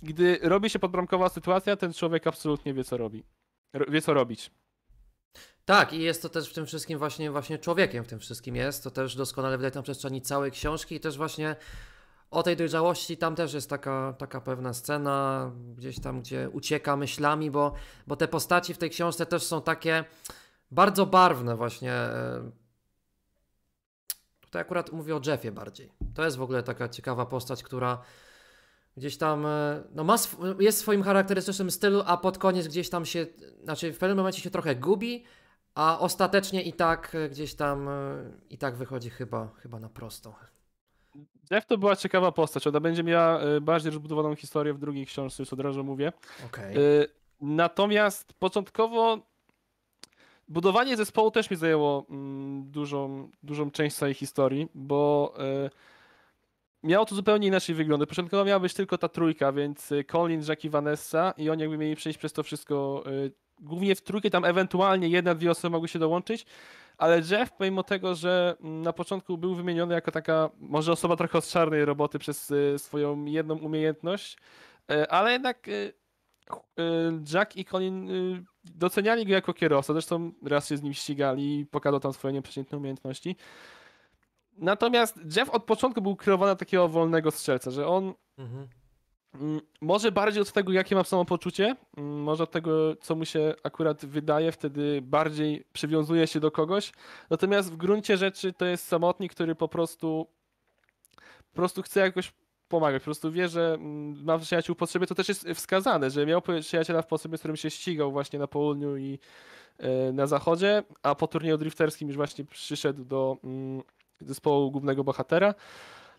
gdy robi się podbramkowa sytuacja, ten człowiek absolutnie wie, co robi. Ro wie, co robić. Tak, i jest to też w tym wszystkim właśnie, właśnie człowiekiem w tym wszystkim jest. To też doskonale widać na przestrzeni całej książki i też właśnie o tej dojrzałości tam też jest taka, taka pewna scena, gdzieś tam, gdzie ucieka myślami, bo, bo te postaci w tej książce też są takie bardzo barwne właśnie. E, tutaj akurat mówię o Jeffie bardziej. To jest w ogóle taka ciekawa postać, która gdzieś tam, e, no ma sw jest w swoim charakterystycznym stylu, a pod koniec gdzieś tam się, znaczy w pewnym momencie się trochę gubi, a ostatecznie i tak e, gdzieś tam, e, i tak wychodzi chyba, chyba na prostą. Jeff to była ciekawa postać, ona będzie miała bardziej rozbudowaną historię w drugiej książce, już od razu mówię. Okay. Natomiast początkowo budowanie zespołu też mi zajęło mm, dużą, dużą część całej historii, bo miało to zupełnie inaczej wyglądać. Początkowo miała być tylko ta trójka, więc y, Colin, Jack i Vanessa i oni jakby mieli przejść przez to wszystko y, głównie w trójkę, tam ewentualnie jedna, dwie osoby mogły się dołączyć, ale Jeff, pomimo tego, że mm, na początku był wymieniony jako taka, może osoba trochę z czarnej roboty przez y, swoją jedną umiejętność, ale jednak Jack i Colin doceniali go jako kierowca, zresztą raz się z nim ścigali i pokazał tam swoje nieprzeciętne umiejętności. Natomiast Jeff od początku był kierowany takiego wolnego strzelca, że on mhm. Mm, może bardziej od tego, jakie ma samopoczucie, mm, może od tego, co mu się akurat wydaje, wtedy bardziej przywiązuje się do kogoś. Natomiast w gruncie rzeczy to jest samotnik, który po prostu po prostu chce jakoś pomagać. Po prostu wie, że mm, ma przyjaciół w potrzebie. To też jest wskazane, że miał przyjaciela w potrzebie, z którym się ścigał właśnie na południu i e, na zachodzie, a po turnieju drifterskim już właśnie przyszedł do zespołu głównego bohatera.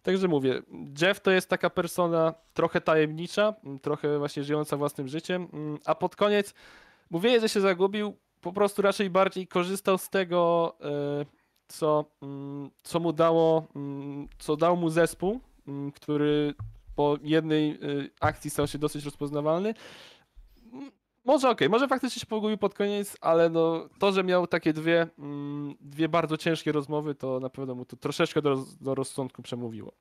Także mówię, Jeff to jest taka persona trochę tajemnicza, trochę właśnie żyjąca własnym życiem, a pod koniec mówię, że się zagubił, po prostu raczej bardziej korzystał z tego, e, co, mm, co mu dało, mm, co dał mu zespół, mm, który po jednej e, akcji stał się dosyć rozpoznawalny może okej, okay, może faktycznie się pogubił pod koniec, ale no, to, że miał takie dwie, mm, dwie bardzo ciężkie rozmowy, to na pewno mu to troszeczkę do, do rozsądku przemówiło.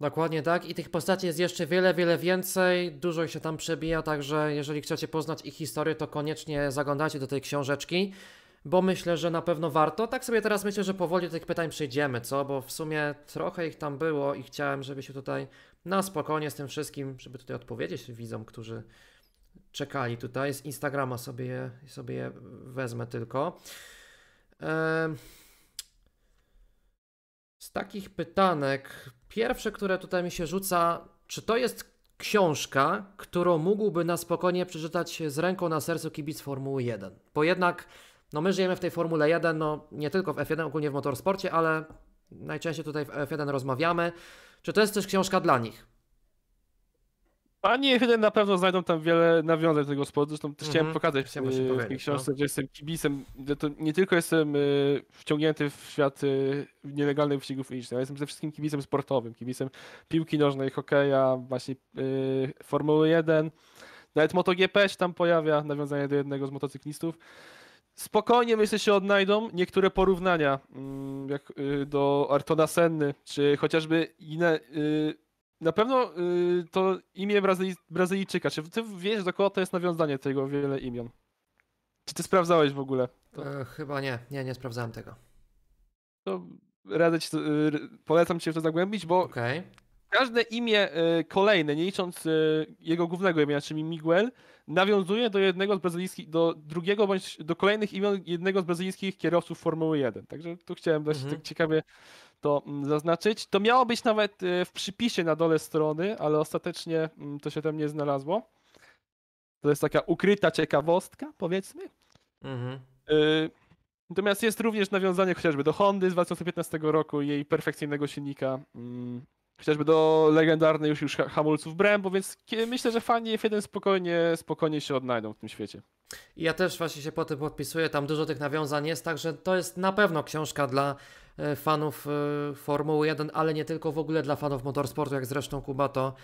Dokładnie tak i tych postaci jest jeszcze wiele, wiele więcej, dużo się tam przebija, także jeżeli chcecie poznać ich historię, to koniecznie zaglądajcie do tej książeczki, bo myślę, że na pewno warto. Tak sobie teraz myślę, że powoli do tych pytań przejdziemy, co? Bo w sumie trochę ich tam było i chciałem, żeby się tutaj na spokojnie z tym wszystkim, żeby tutaj odpowiedzieć widzom, którzy czekali tutaj. Z Instagrama sobie je, sobie je wezmę tylko. Z takich pytanek, pierwsze, które tutaj mi się rzuca, czy to jest książka, którą mógłby na spokojnie przeczytać z ręką na sercu kibic Formuły 1? Bo jednak, no my żyjemy w tej Formule 1, no nie tylko w F1, ogólnie w motorsporcie, ale najczęściej tutaj w F1 rozmawiamy. Czy to jest też książka dla nich? Panie Helen na pewno znajdą tam wiele nawiązań do tego sportu. Zresztą mm-hmm. chciałem mhm. pokazać Chciałem w, tej no. książce, no. że jestem kibicem. Że to nie tylko jestem y, wciągnięty w świat y, nielegalnych wyścigów ulicznych, ale jestem ze wszystkim kibicem sportowym, kibicem piłki nożnej, hokeja, właśnie y, Formuły 1. Nawet MotoGP się tam pojawia, nawiązanie do jednego z motocyklistów. Spokojnie myślę, się odnajdą niektóre porównania mm, jak, do Artona Senny, czy chociażby inne na pewno y, to imię Brazyli Brazylijczyka. Czy ty wiesz, do kogo to jest nawiązanie tego wiele imion? Czy ty sprawdzałeś w ogóle? E, chyba nie. Nie, nie sprawdzałem tego. To radzę ci, y, polecam cię w to zagłębić, bo okay. każde imię y, kolejne, nie licząc y, jego głównego imienia, czyli Miguel, nawiązuje do jednego z brazylijskich, do drugiego bądź do kolejnych imion jednego z brazylijskich kierowców Formuły 1. Także tu chciałem dać mm -hmm. tak ciekawie to mm, zaznaczyć. To miało być nawet e, w przypisie na dole strony, ale ostatecznie mm, to się tam nie znalazło. To jest taka ukryta ciekawostka, powiedzmy. Mhm. E, natomiast jest również nawiązanie chociażby do Hondy z 2015 roku i jej perfekcyjnego silnika mm, chociażby do legendarnych już, już hamulców Brembo, więc myślę, że fani F1 spokojnie, spokojnie się odnajdą w tym świecie. Ja też właśnie się po tym podpisuję, tam dużo tych nawiązań jest, także to jest na pewno książka dla e, fanów e, Formuły 1, ale nie tylko w ogóle dla fanów motorsportu, jak zresztą Kuba to,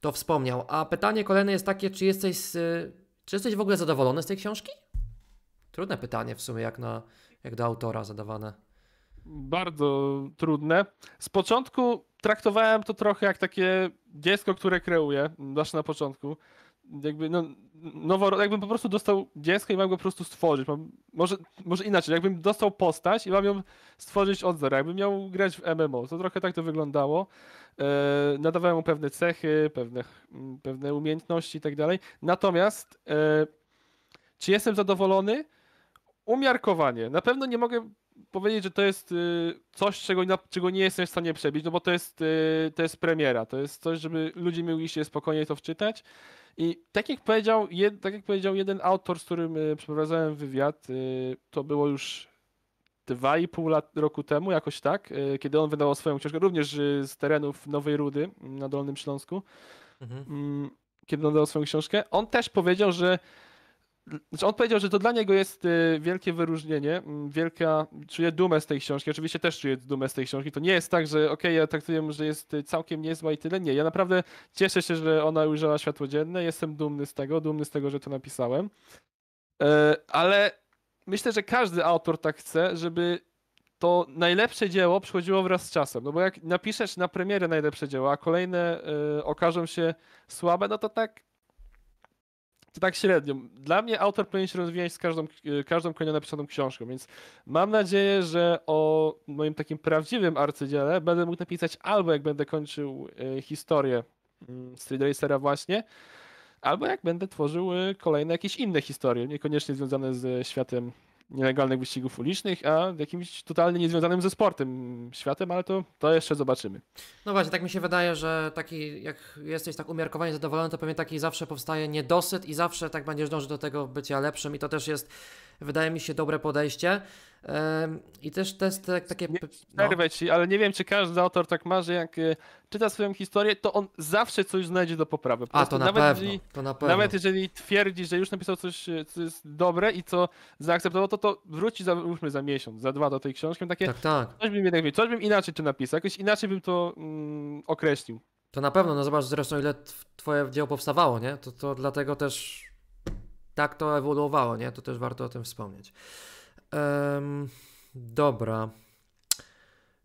to wspomniał. A pytanie kolejne jest takie, czy jesteś, e, czy jesteś w ogóle zadowolony z tej książki? Trudne pytanie w sumie, jak, na, jak do autora zadawane. Bardzo trudne. Z początku traktowałem to trochę jak takie dziecko, które kreuje, zawsze na początku. Jakby, no, nowo, jakbym po prostu dostał dziecko i mam go po prostu stworzyć. Mam, może, może inaczej, jakbym dostał postać i mam ją stworzyć od zera, jakbym miał grać w MMO. To trochę tak to wyglądało. E, nadawałem mu pewne cechy, pewne, mm, pewne umiejętności i tak dalej. Natomiast e, czy jestem zadowolony? Umiarkowanie. Na pewno nie mogę powiedzieć, że to jest y, coś, czego, czego nie jestem w stanie przebić, no bo to jest, y, to jest premiera, to jest coś, żeby ludzie mieli się spokojnie to wczytać. I tak jak powiedział, jed, tak jak powiedział jeden autor, z którym y, przeprowadzałem wywiad, to było już dwa i pół lat, roku temu, jakoś tak, kiedy on wydał swoją książkę, również z terenów Nowej Rudy na Dolnym Śląsku, mhm. Mm, kiedy on wydał swoją książkę, on też powiedział, że znaczy on powiedział, że to dla niego jest y, wielkie wyróżnienie, mm, wielka, czuje dumę z tej książki, oczywiście też czuję dumę z tej książki, to nie jest tak, że okej, okay, ja traktuję, że jest y, całkiem niezła i tyle, nie, ja naprawdę cieszę się, że ona ujrzała światło dzienne, jestem dumny z tego, dumny z tego, że to napisałem, e, ale myślę, że każdy autor tak chce, żeby to najlepsze dzieło przychodziło wraz z czasem. No bo jak napiszesz na premierę najlepsze dzieło, a kolejne y, okażą się słabe, no to tak to tak średnio. Dla mnie autor powinien się rozwijać z każdą, e, każdą kolejną napisaną książką, więc mam nadzieję, że o moim takim prawdziwym arcydziele będę mógł napisać albo jak będę kończył e, historię mm, Street Racera właśnie, albo jak będę tworzył e, kolejne jakieś inne historie, niekoniecznie związane ze światem nielegalnych wyścigów ulicznych, a jakimś totalnie niezwiązanym ze sportem światem, ale to, to jeszcze zobaczymy. No właśnie, tak mi się wydaje, że taki, jak jesteś tak umiarkowanie zadowolony, to pewnie taki zawsze powstaje niedosyt i zawsze tak będziesz dążył do tego bycia lepszym i to też jest, wydaje mi się, dobre podejście. I też test tak takie. Nie, no. ci, ale nie wiem, czy każdy autor tak ma, że jak e, czyta swoją historię, to on zawsze coś znajdzie do poprawy. Po A to na, nawet pewno, jeżeli, to na pewno. Nawet jeżeli twierdzi, że już napisał coś, e, co jest dobre i co zaakceptował, to to wróci załóżmy za miesiąc, za dwa do tej książki. Takie, tak, tak. Coś bym jednak coś bym inaczej czy napisał, jakoś inaczej bym to mm, określił. To na pewno, no zobacz zresztą, ile twoje dzieło powstawało, nie? To, to dlatego też tak to ewoluowało, nie? To też warto o tym wspomnieć. Um, dobra.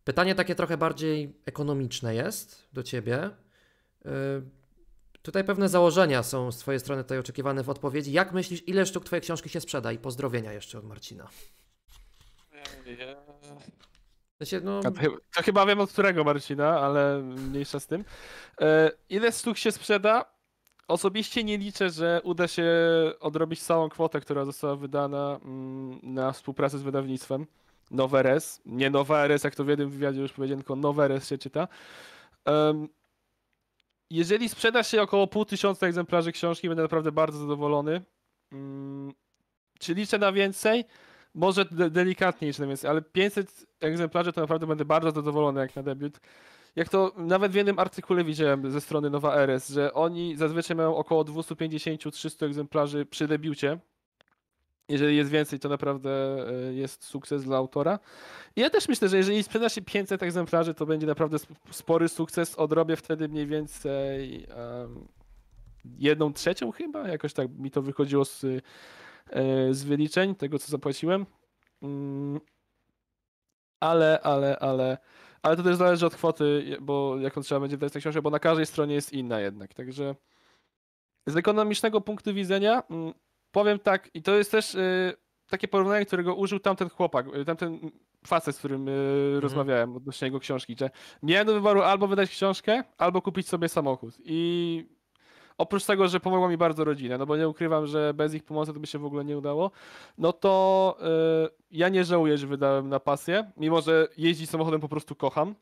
Pytanie takie trochę bardziej ekonomiczne jest do ciebie. Y, tutaj pewne założenia są z twojej strony tutaj oczekiwane w odpowiedzi. Jak myślisz, ile sztuk twojej książki się sprzeda? I pozdrowienia jeszcze od Marcina. Ja... Znaczy, no... to, chyba wiem od którego Marcina, ale mniejsza z tym. E, ile sztuk się sprzeda? Osobiście nie liczę, że uda się odrobić całą kwotę, która została wydana mm, na współpracę z wydawnictwem. Noweres, nie Noweres, jak to w jednym wywiadzie już powiedziałem, tylko Noweres się czyta. jeżeli sprzeda się około pół tysiąca egzemplarzy książki, będę naprawdę bardzo zadowolony. Mm, czy liczę na więcej? Może delikatniej niż na więcej, ale 500 egzemplarzy to naprawdę będę bardzo zadowolony jak na debiut jak to nawet w jednym artykule widziałem ze strony Nowa RS, że oni zazwyczaj mają około 250-300 egzemplarzy przy debiucie. Jeżeli jest więcej, to naprawdę e, jest sukces dla autora. I ja też myślę, że jeżeli sprzeda się 500 egzemplarzy, to będzie naprawdę spory sukces. Odrobię wtedy mniej więcej um, jedną trzecią chyba. Jakoś tak mi to wychodziło z, e, z wyliczeń tego, co zapłaciłem. Um, ale, ale, ale ale to też zależy od kwoty, bo jaką trzeba będzie wydać tę książkę, bo na każdej stronie jest inna jednak. Także z ekonomicznego punktu widzenia mm, powiem tak, i to jest też y, takie porównanie, którego użył tamten chłopak, y, tamten facet, z którym y, mhm. rozmawiałem odnośnie jego książki, że miałem do wyboru albo wydać książkę, albo kupić sobie samochód. I oprócz tego, że pomogła mi bardzo rodzina, no bo nie ukrywam, że bez ich pomocy to by się w ogóle nie udało, no to y, ja nie żałuję, że wydałem na pasję, mimo że jeździć samochodem po prostu kocham,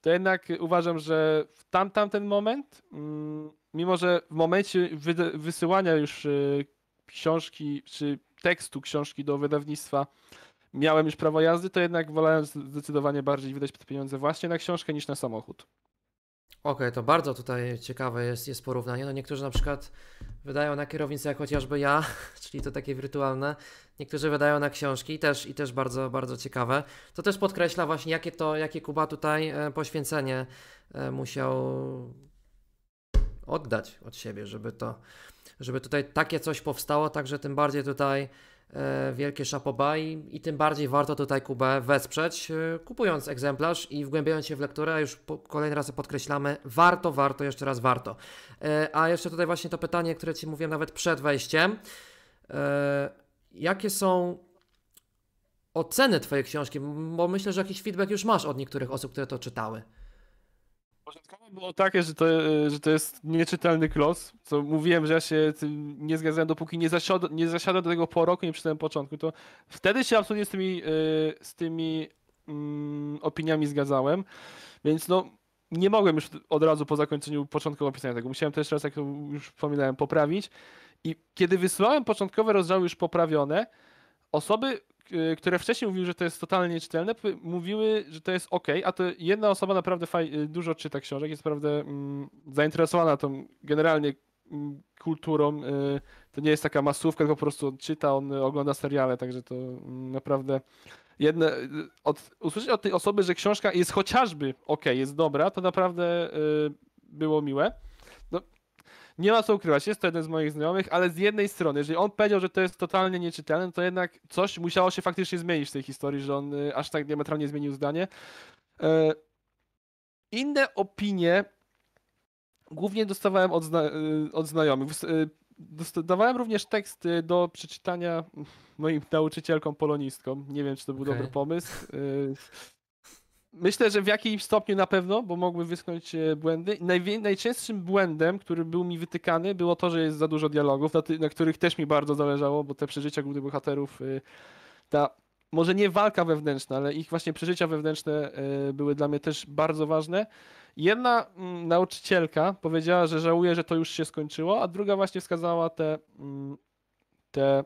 to jednak uważam, że w tam, tamten moment, mm, mimo że w momencie wysyłania już y, książki, czy tekstu książki do wydawnictwa, miałem już prawo jazdy, to jednak wolałem zdecydowanie bardziej wydać pieniądze właśnie na książkę niż na samochód. Okej, okay, to bardzo tutaj ciekawe jest, jest porównanie. No niektórzy na przykład wydają na kierownicę, jak chociażby ja, czyli to takie wirtualne. Niektórzy wydają na książki też i też bardzo, bardzo ciekawe. To też podkreśla właśnie, jakie to, jakie Kuba tutaj e, poświęcenie e, musiał oddać od siebie, żeby to, żeby tutaj takie coś powstało, także tym bardziej tutaj E, wielkie szapobai i tym bardziej warto tutaj Kubę wesprzeć, e, kupując egzemplarz i wgłębiając się w lekturę, już po, kolejny raz podkreślamy, warto, warto, jeszcze raz warto. E, a jeszcze tutaj właśnie to pytanie, które Ci mówiłem nawet przed wejściem. Jakie są oceny Twojej książki? Bo myślę, że jakiś feedback już masz od niektórych osób, które to czytały. Początkowo było takie, że to, że to jest nieczytelny klos, co mówiłem, że ja się tym nie zgadzałem, dopóki nie, zasiad, nie zasiadłem do tego po roku, nie przeczytałem początku, to wtedy się absolutnie z tymi, e, z tymi mm, opiniami zgadzałem, więc no nie mogłem już od razu po zakończeniu początku pisania tego, musiałem też raz, jak to już wspominałem, poprawić i kiedy wysyłałem początkowe rozdziały już poprawione, osoby E, które wcześniej mówiły, że to jest totalnie czytelne, mówiły, że to jest ok, a to jedna osoba naprawdę faj, e, dużo czyta książek, jest naprawdę mm, zainteresowana tą generalnie mm, kulturą. Y, to nie jest taka masówka, tylko po prostu on czyta, on ogląda seriale, także to mm, naprawdę jedne, od, usłyszeć od tej osoby, że książka jest chociażby ok, jest dobra, to naprawdę y, było miłe. Nie ma co ukrywać, jest to jeden z moich znajomych, ale z jednej strony, jeżeli on powiedział, że to jest totalnie nieczytelne, to jednak coś musiało się faktycznie zmienić w tej historii, że on y, aż tak diametralnie zmienił zdanie. E, inne opinie głównie dostawałem od, zna y, od znajomych. Y, dostawałem również teksty do przeczytania moim nauczycielkom polonistkom. Nie wiem, czy to był okay. dobry pomysł. Myślę, że w jakimś stopniu na pewno, bo mogły wysknąć e, błędy. najczęstszym błędem, który był mi wytykany, było to, że jest za dużo dialogów, na, ty- na których też mi bardzo zależało, bo te przeżycia głównych bohaterów, y, ta może nie walka wewnętrzna, ale ich właśnie przeżycia wewnętrzne y, były dla mnie też bardzo ważne. Jedna mm, nauczycielka powiedziała, że żałuje, że to już się skończyło, a druga właśnie wskazała te, mm, te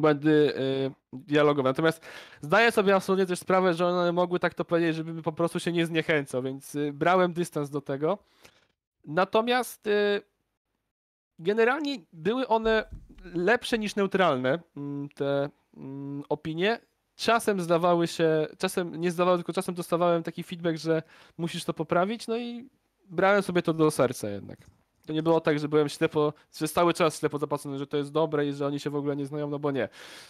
błędy y, dialogowe. Natomiast zdaję sobie absolutnie też sprawę, że one mogły tak to powiedzieć, żeby po prostu się nie zniechęcał, więc y, brałem dystans do tego. Natomiast y, generalnie były one lepsze niż neutralne, mm, te mm, opinie. Czasem zdawały się, czasem nie zdawały, tylko czasem dostawałem taki feedback, że musisz to poprawić, no i brałem sobie to do serca jednak. To nie było tak, że byłem ślepo, że cały czas ślepo zapatrzony, że to jest dobre i że oni się w ogóle nie znają, no bo nie.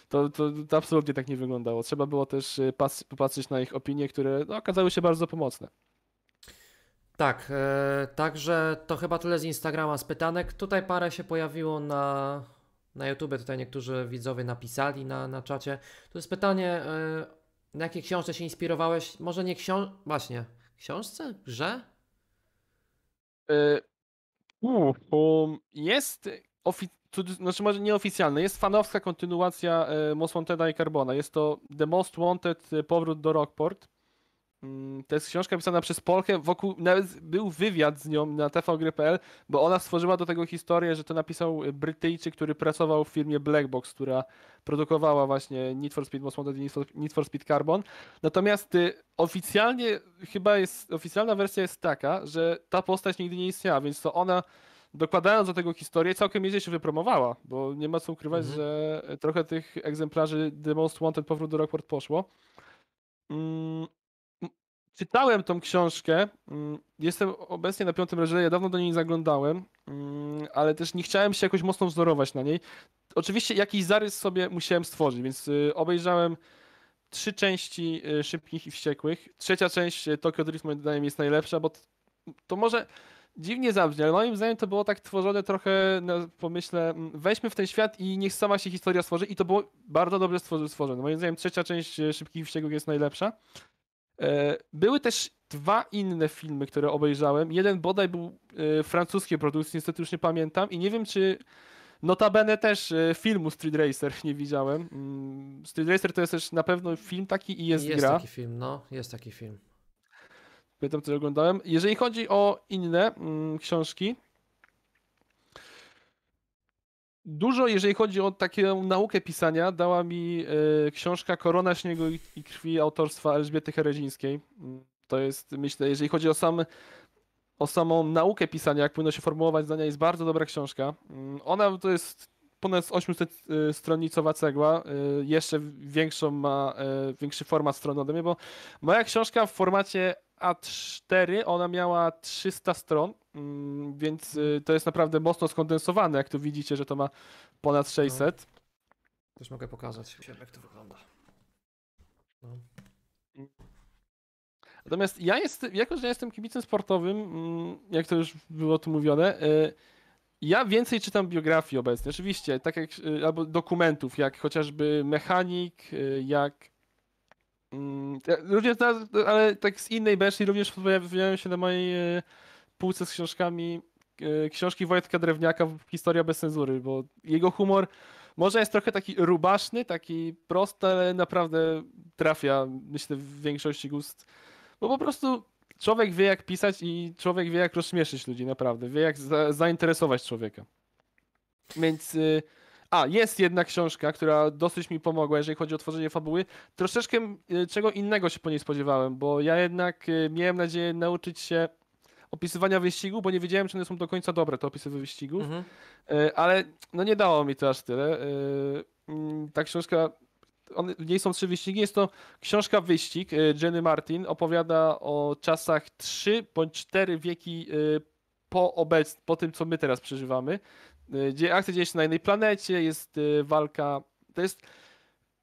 To, to, to absolutnie tak nie wyglądało. Trzeba było też y, pas, popatrzeć na ich opinie, które no, okazały się bardzo pomocne. Tak, e, także to chyba tyle z Instagrama z pytanek. Tutaj parę się pojawiło na, na YouTube, tutaj niektórzy widzowie napisali na, na czacie. Tu jest pytanie, e, na jakie książce się inspirowałeś? Może nie książ... Właśnie, książce? Grze? E, Uf, um, jest znaczy może nieoficjalne, jest fanowska kontynuacja e, Most Wanteda i Carbona. Jest to The Most Wanted e, Powrót do Rockport. Mm, to jest książka pisana przez Polkę, wokół, nawet był wywiad z nią na tvgry.pl, bo ona stworzyła do tego historię, że to napisał Brytyjczyk, który pracował w firmie Blackbox, która produkowała właśnie Need for Speed Most Wanted i Need for Speed Carbon. Natomiast y, oficjalnie, chyba jest, oficjalna wersja jest taka, że ta postać nigdy nie istniała, więc to ona dokładając do tego historię, całkiem nieźle się wypromowała, bo nie ma co ukrywać, mhm. że trochę tych egzemplarzy The Most Wanted powrót do Rockport poszło. Mm, Czytałem tą książkę. Mm, jestem obecnie na piątym rozdziale, ja dawno do niej nie zaglądałem, mm, ale też nie chciałem się jakoś mocno wzorować na niej. Oczywiście jakiś zarys sobie musiałem stworzyć, więc y, obejrzałem trzy części y, Szybkich i Wściekłych. Trzecia część y, Tokyo Drift moim zdaniem jest najlepsza, bo to może dziwnie zabrzmi, ale moim zdaniem to było tak tworzone trochę, na no, pomyślę, mm, weźmy w ten świat i niech sama się historia stworzy i to było bardzo dobrze stworzone. Moim zdaniem trzecia część Szybkich i Wściekłych jest najlepsza. E, były też dwa inne filmy, które obejrzałem. Jeden bodaj był e, francuskiej produkcji, niestety już nie pamiętam i nie wiem czy notabene też e, filmu Street Racer nie widziałem. Mm, Street Racer to jest też na pewno film taki i jest, jest gra. Jest taki film, no, jest taki film. Pamiętam, co oglądałem. Jeżeli chodzi o inne mm, książki, dużo, jeżeli chodzi o taką naukę pisania, dała mi e, książka Korona Śniegu i Krwi autorstwa Elżbiety Herezińskiej. To jest, myślę, jeżeli chodzi o sam o samą naukę pisania, jak powinno się formułować zdania, jest bardzo dobra książka. Mm, ona to jest ponad 800-stronicowa e, cegła, e, jeszcze większą ma, większy format stron ode mnie, bo moja książka w formacie A4, ona miała 300 stron, Mm, więc y, to jest naprawdę mocno skondensowane, jak tu widzicie, że to ma ponad 600. No. Też mogę pokazać, jak to wygląda. No. Natomiast ja jestem, jako że ja jestem kibicem sportowym, mm, jak to już było tu mówione, y, ja więcej czytam biografii obecnie, oczywiście, tak jak, y, albo dokumentów, jak chociażby Mechanik, jak Również, mm, ale tak z innej beczki również pojawiają się na mojej półce z książkami e, książki Wojtka Drewniaka Historia bez cenzury, bo jego humor może jest trochę taki rubaszny, taki prosty, ale naprawdę trafia, myślę, w większości gust. Bo po prostu człowiek wie, jak pisać i człowiek wie, jak rozśmieszyć ludzi, naprawdę. Wie, jak za zainteresować człowieka. Więc. Y, a, jest jedna książka, która dosyć mi pomogła, jeżeli chodzi o tworzenie fabuły. Troszeczkę y, czego innego się po niej spodziewałem, bo ja jednak y, miałem nadzieję nauczyć się opisywania wyścigu, bo nie wiedziałem, czy one są do końca dobre, te opisy wyścigów. Mhm. E, ale no nie dało mi to aż tyle. E, mm, ta książka, on, w niej są trzy wyścigi. Jest to książka Wyścig. E, Jenny Martin opowiada o czasach trzy bądź cztery wieki po, obec, po tym, co my teraz przeżywamy. akcja dzieje się na innej planecie, jest walka. To jest.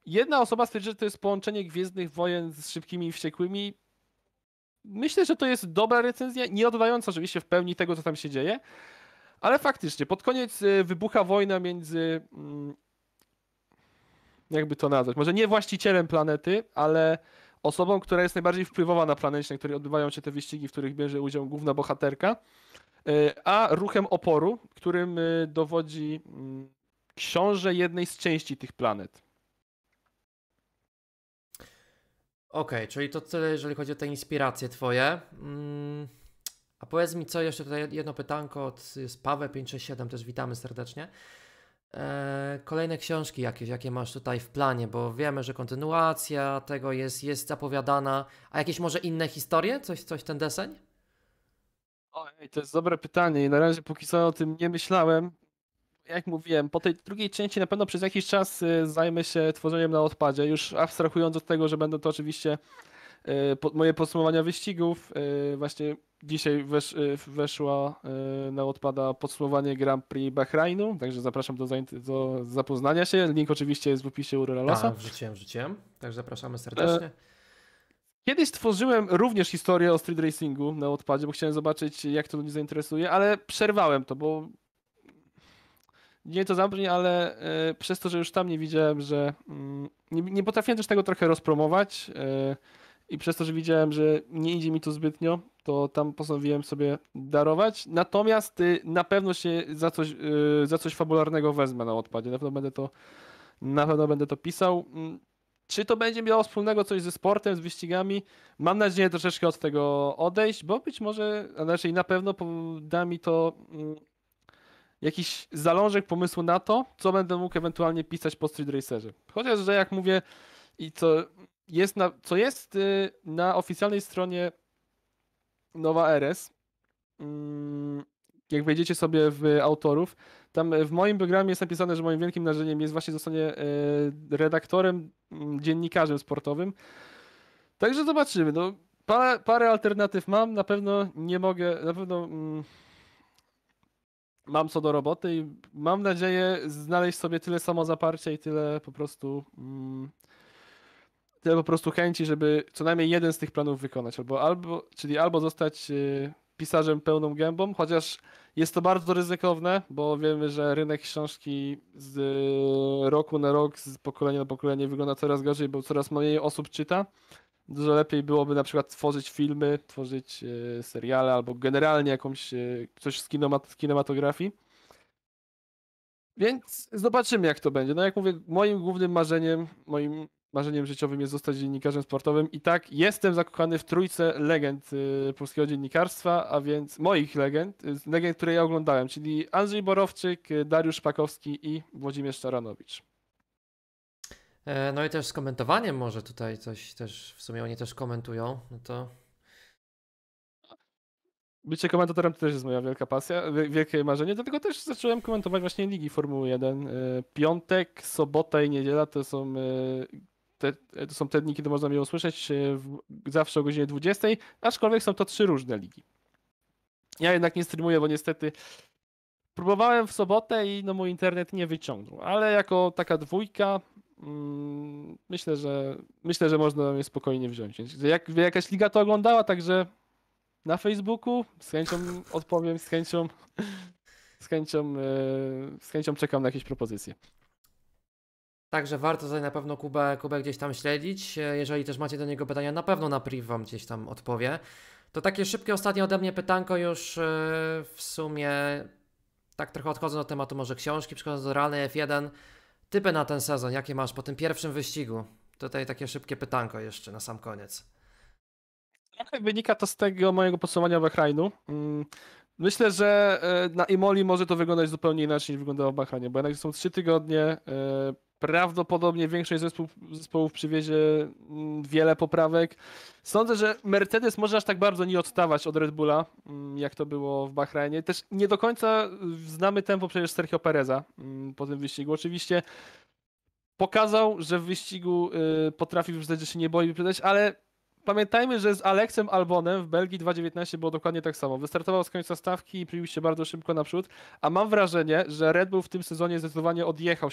Jedna osoba stwierdzi, że to jest połączenie Gwiezdnych Wojen z szybkimi i wściekłymi myślę, że to jest dobra recenzja, nie oddająca oczywiście w pełni tego, co tam się dzieje, ale faktycznie pod koniec e, wybucha wojna między. Mm, jakby to nazwać? Może nie właścicielem planety, ale osobą, która jest najbardziej wpływowa na planecie, na której odbywają się te wyścigi, w których bierze udział główna bohaterka, e, a ruchem oporu, którym e, dowodzi mm, książę jednej z części tych planet. Okej, okay, czyli to tyle, jeżeli chodzi o te inspiracje Twoje. Mm, a powiedz mi, co jeszcze tutaj jedno pytanko od z 567, też witamy serdecznie. E, kolejne książki jakieś, jakie masz tutaj w planie, bo wiemy, że kontynuacja tego jest, jest zapowiadana. A jakieś może inne historie? Coś, coś ten deseń? Oj, to jest dobre pytanie i na razie póki co o tym nie myślałem jak mówiłem, po tej drugiej części na pewno przez jakiś czas y, zajmę się tworzeniem na odpadzie, już abstrahując od tego, że będą to oczywiście y, moje podsumowania wyścigów. Y, właśnie dzisiaj wesz, weszła na odpada podsumowanie Grand Prix Bahrainu, także zapraszam do, do zapoznania się. Link oczywiście jest w opisie Urolosa. Tak, wrzuciłem, wrzuciłem, także zapraszamy serdecznie. E, kiedyś tworzyłem również historię o street racingu na odpadzie, bo chciałem zobaczyć, jak to ludzi zainteresuje, ale przerwałem to, bo nie to zabrzmi, ale e, przez to, że już tam nie widziałem, że mm, nie, nie potrafiłem też tego trochę rozpromować e, i przez to, że widziałem, że nie idzie mi to zbytnio, to tam postanowiłem sobie darować. Natomiast y, na pewno się za coś, y, za coś fabularnego wezmę na odpadzie. Na pewno będę to, na pewno będę to pisał. Mm, czy to będzie miało wspólnego coś ze sportem, z wyścigami? Mam nadzieję troszeczkę od tego odejść, bo być może, a raczej na pewno da mi to mm, jakiś zalążek pomysłu na to, co będę mógł ewentualnie pisać po Street Racerze. Chociaż, że jak mówię i co jest na, co jest y, na oficjalnej stronie Nowa RS, mm, jak wejdziecie sobie w autorów, tam w moim programie jest napisane, że moim wielkim narzędziem jest właśnie zostanie y, redaktorem, mm, dziennikarzem sportowym. Także zobaczymy. No, parę, parę alternatyw mam, na pewno nie mogę, na pewno mm, mam co do roboty i mam nadzieję znaleźć sobie tyle samozaparcia i tyle po prostu mm, tyle po prostu chęci, żeby co najmniej jeden z tych planów wykonać, albo, albo czyli albo zostać y, pisarzem pełną gębą, chociaż jest to bardzo ryzykowne, bo wiemy, że rynek książki z y, roku na rok, z pokolenia na pokolenie wygląda coraz gorzej, bo coraz mniej osób czyta. Dużo lepiej byłoby na przykład tworzyć filmy, tworzyć e, seriale albo generalnie jakąś e, coś z, z kinematografii. Więc zobaczymy, jak to będzie. No jak mówię, moim głównym marzeniem, moim marzeniem życiowym jest zostać dziennikarzem sportowym i tak jestem zakochany w trójce legend e, polskiego dziennikarstwa, a więc moich legend, legend, które ja oglądałem, czyli Andrzej Borowczyk, Dariusz Pakowski i Włodzimierz Czaranowicz. E, no i też z komentowaniem może tutaj coś też, w sumie oni też komentują, no to... Bycie komentatorem to też jest moja wielka pasja, wielkie marzenie, dlatego też zacząłem komentować właśnie ligi Formuły 1. E, piątek, sobota i niedziela to są e, te, to są te dni, kiedy można mnie usłyszeć zawsze o godzinie 20, aczkolwiek są to trzy różne ligi. Ja jednak nie streamuję, bo niestety próbowałem w sobotę i no mój internet nie wyciągnął, ale jako taka dwójka Mm, myślę, że myślę, że można je spokojnie wziąć. Jak jakaś liga to oglądała, także na Facebooku z chęcią odpowiem, z chęcią, z chęcią, e, z chęcią czekam na jakieś propozycje. Także warto tutaj na pewno Kubę, Kubę gdzieś tam śledzić. E, jeżeli też macie do niego pytania, na pewno na priv wam gdzieś tam odpowie. To takie szybkie ostatnie ode mnie pytanko już e, w sumie tak trochę odchodzę od tematu może książki, przechodząc do realnej F1. Typy na ten sezon, jakie masz po tym pierwszym wyścigu? Tutaj takie szybkie pytanko jeszcze na sam koniec. Trochę wynika to z tego mojego podsumowania Bahrainu. Mm, myślę, że e, na Imoli może to wyglądać zupełnie inaczej niż wyglądało w Bahrainie, bo jednak są trzy tygodnie e, prawdopodobnie większość zespół, zespołów przywiezie mm, wiele poprawek. Sądzę, że Mercedes może aż tak bardzo nie odstawać od Red Bulla, mm, jak to było w Bahrajnie. Też nie do końca y, znamy tempo przecież Sergio Pereza mm, po tym wyścigu. Oczywiście pokazał, że w wyścigu y, potrafi wyprzedzać, że się nie boi wyprzedzać, ale pamiętajmy, że z Aleksem Albonem w Belgii 2.19 było dokładnie tak samo. Wystartował z końca stawki i pił się bardzo szybko naprzód, a mam wrażenie, że Red Bull w tym sezonie zdecydowanie odjechał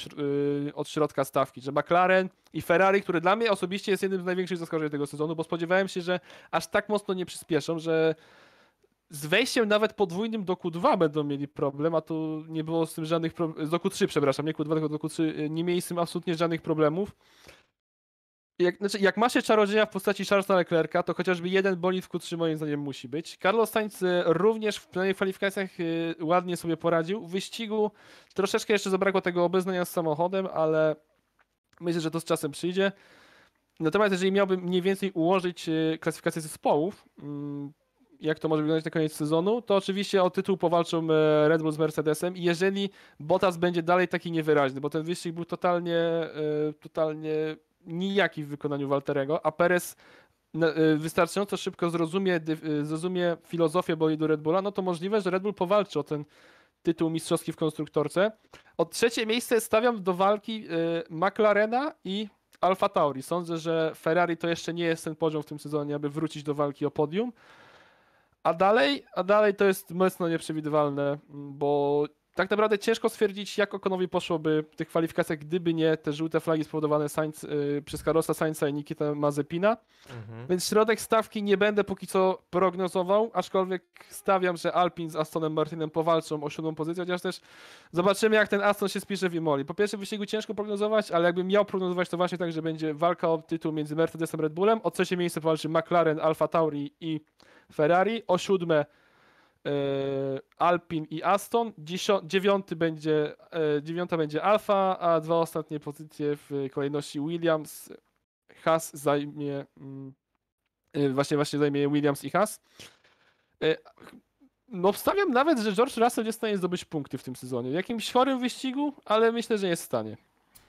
yy, od środka stawki, że McLaren i Ferrari, który dla mnie osobiście jest jednym z największych zaskoczeń tego sezonu, bo spodziewałem się, że aż tak mocno nie przyspieszą, że z wejściem nawet podwójnym do Q2 będą mieli problem, a tu nie było z tym żadnych problemów, do Q3 przepraszam, nie Q2 tylko do Q3, yy, nie mieli z tym absolutnie żadnych problemów jak, znaczy, jak ma się czarodzieja w postaci Charlesa Leclerca, to chociażby jeden bolid w Q3 moim zdaniem musi być. Carlos Sainz y, również w kwalifikacjach y, ładnie sobie poradził. W wyścigu troszeczkę jeszcze zabrakło tego obeznania z samochodem, ale myślę, że to z czasem przyjdzie. Natomiast jeżeli miałbym mniej więcej ułożyć y, klasyfikację zespołów, mm, jak to może wyglądać na koniec sezonu, to oczywiście o tytuł powalczą Red Bull z Mercedesem. I Jeżeli Bottas będzie dalej taki niewyraźny, bo ten wyścig był totalnie, totalnie nijaki w wykonaniu Walterego, a Perez no, y, wystarczająco szybko zrozumie, y, zrozumie filozofię boju do Red Bulla, no to możliwe, że Red Bull powalczy o ten tytuł mistrzowski w konstruktorce. Od trzecie miejsce stawiam do walki y, McLarena i Alfa Tauri. Sądzę, że Ferrari to jeszcze nie jest ten poziom w tym sezonie, aby wrócić do walki o podium. A dalej, a dalej to jest mocno nieprzewidywalne, bo tak naprawdę ciężko stwierdzić, jak Okonowi poszłoby w tych kwalifikacjach, gdyby nie te żółte flagi spowodowane Sainz, y, przez Karosa Sainza i Nikita Mazepina. Mhm. Więc środek stawki nie będę póki co prognozował, aczkolwiek stawiam, że Alpin z Astonem Martinem powalczą o siódmą pozycję, chociaż też zobaczymy, jak ten Aston się spisze w Imoli. Po pierwsze, wyścigu ciężko prognozować, ale jakbym miał prognozować, to właśnie tak, że będzie walka o tytuł między Mercedesem Red Bullem, o trzecie miejsce powalczy McLaren, Alfa Tauri i Ferrari, o siódme E, Alpin i Aston. dziewiąty będzie, e, dziewiąta będzie Alfa, a dwa ostatnie pozycje w kolejności Williams. Haas zajmie mm, e, właśnie właśnie zajmie Williams i Haas. No obstawiam nawet, że George Russell jest w stanie zdobyć punkty w tym sezonie. W jakimś chorym wyścigu, ale myślę, że jest w stanie.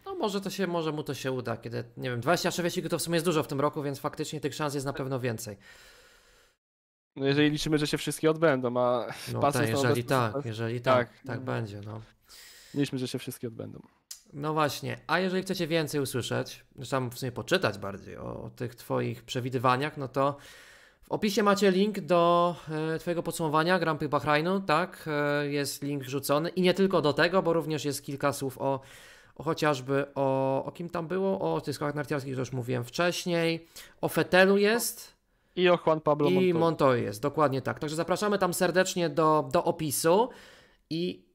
No może to się, może mu to się uda, kiedy, nie wiem, 26 wyścigów to w sumie jest dużo w tym roku, więc faktycznie tych szans jest na pewno więcej. No jeżeli liczymy, że się wszystkie odbędą, a no patrząc tak, jeżeli tak, jeżeli tak, tak, tak będzie, no. Mieliśmy, że się wszystkie odbędą. No właśnie, a jeżeli chcecie więcej usłyszeć, zresztą w sumie poczytać bardziej o, o tych Twoich przewidywaniach, no to w opisie macie link do e, Twojego podsumowania Grand Prix Bahrainu, tak? E, jest link wrzucony i nie tylko do tego, bo również jest kilka słów o, o chociażby o, o kim tam było, o tyskach narciarskich, już mówiłem wcześniej, o Fetelu jest, i o Juan Pablo Montoya. I Montoya jest, dokładnie tak. Także zapraszamy tam serdecznie do, do opisu i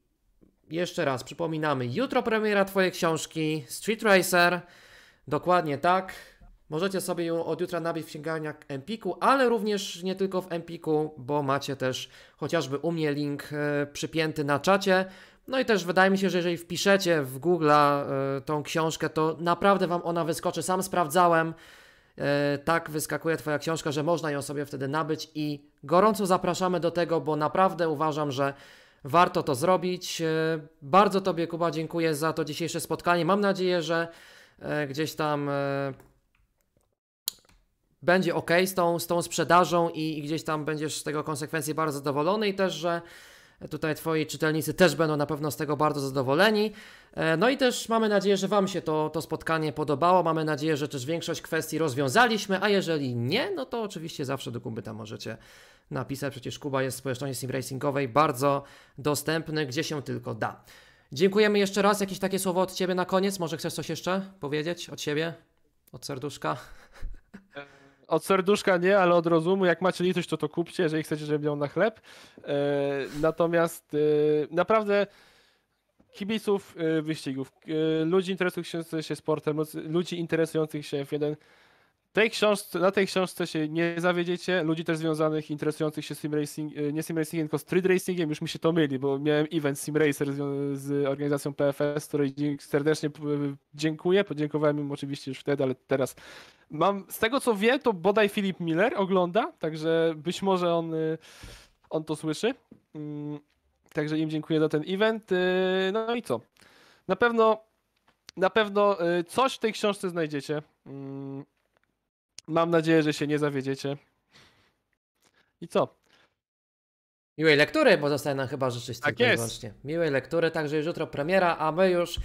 jeszcze raz przypominamy, jutro premiera Twojej książki Street Racer, dokładnie tak. Możecie sobie ją od jutra nabyć w księgarniach Empiku, ale również nie tylko w Empiku, bo macie też chociażby u mnie link y, przypięty na czacie. No i też wydaje mi się, że jeżeli wpiszecie w Google y, e, tą książkę, to naprawdę Wam ona wyskoczy. Sam sprawdzałem. E, tak wyskakuje Twoja książka, że można ją sobie wtedy nabyć i gorąco zapraszamy do tego, bo naprawdę uważam, że warto to zrobić. E, bardzo Tobie, Kuba, dziękuję za to dzisiejsze spotkanie. Mam nadzieję, że e, gdzieś tam będzie ok z tą, z tą sprzedażą i, i gdzieś tam będziesz z tego konsekwencji bardzo zadowolony i też, że Tutaj Twoi czytelnicy też będą na pewno z tego bardzo zadowoleni. E, no i też mamy nadzieję, że Wam się to, to spotkanie podobało. Mamy nadzieję, że też większość kwestii rozwiązaliśmy, a jeżeli nie, no to oczywiście zawsze do Kuby tam możecie napisać. Przecież Kuba jest w społeczności sim racingowej bardzo dostępny, gdzie się tylko da. Dziękujemy jeszcze raz. Jakieś takie słowo od Ciebie na koniec? Może chcesz coś jeszcze powiedzieć od siebie? Od serduszka? Od serduszka nie, ale od rozumu. Jak macie litość, to to kupcie, jeżeli chcecie, żeby miał na chleb. E, natomiast e, naprawdę kibiców e, wyścigów, ludzi interesujących się sportem, ludzi interesujących się F1, tej książce, na tej książce się nie zawiedziecie. Ludzi też związanych, interesujących się sim racing, nie sim racingiem, tylko street racingiem, już mi się to myli, bo miałem event Sim Racer z organizacją PFS, której serdecznie dziękuję. Podziękowałem im oczywiście już wtedy, ale teraz Mam, z tego co wiem, to bodaj Filip Miller ogląda, także być może on, y, on to słyszy. Mm, także im dziękuję za ten event. Y, no i co? Na pewno, na pewno y, coś w tej książce znajdziecie. Mm, mam nadzieję, że się nie zawiedziecie. I co? Miłej lektury, bo zostaje nam chyba życzyć tak tylko Miłej lektury, także już jutro premiera, a my już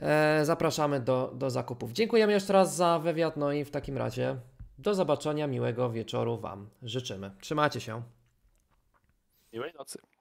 E, zapraszamy do, do zakupów. Dziękujemy jeszcze raz za wywiad, no i w takim razie do zobaczenia, miłego wieczoru Wam życzymy. Trzymajcie się. Miłej nocy.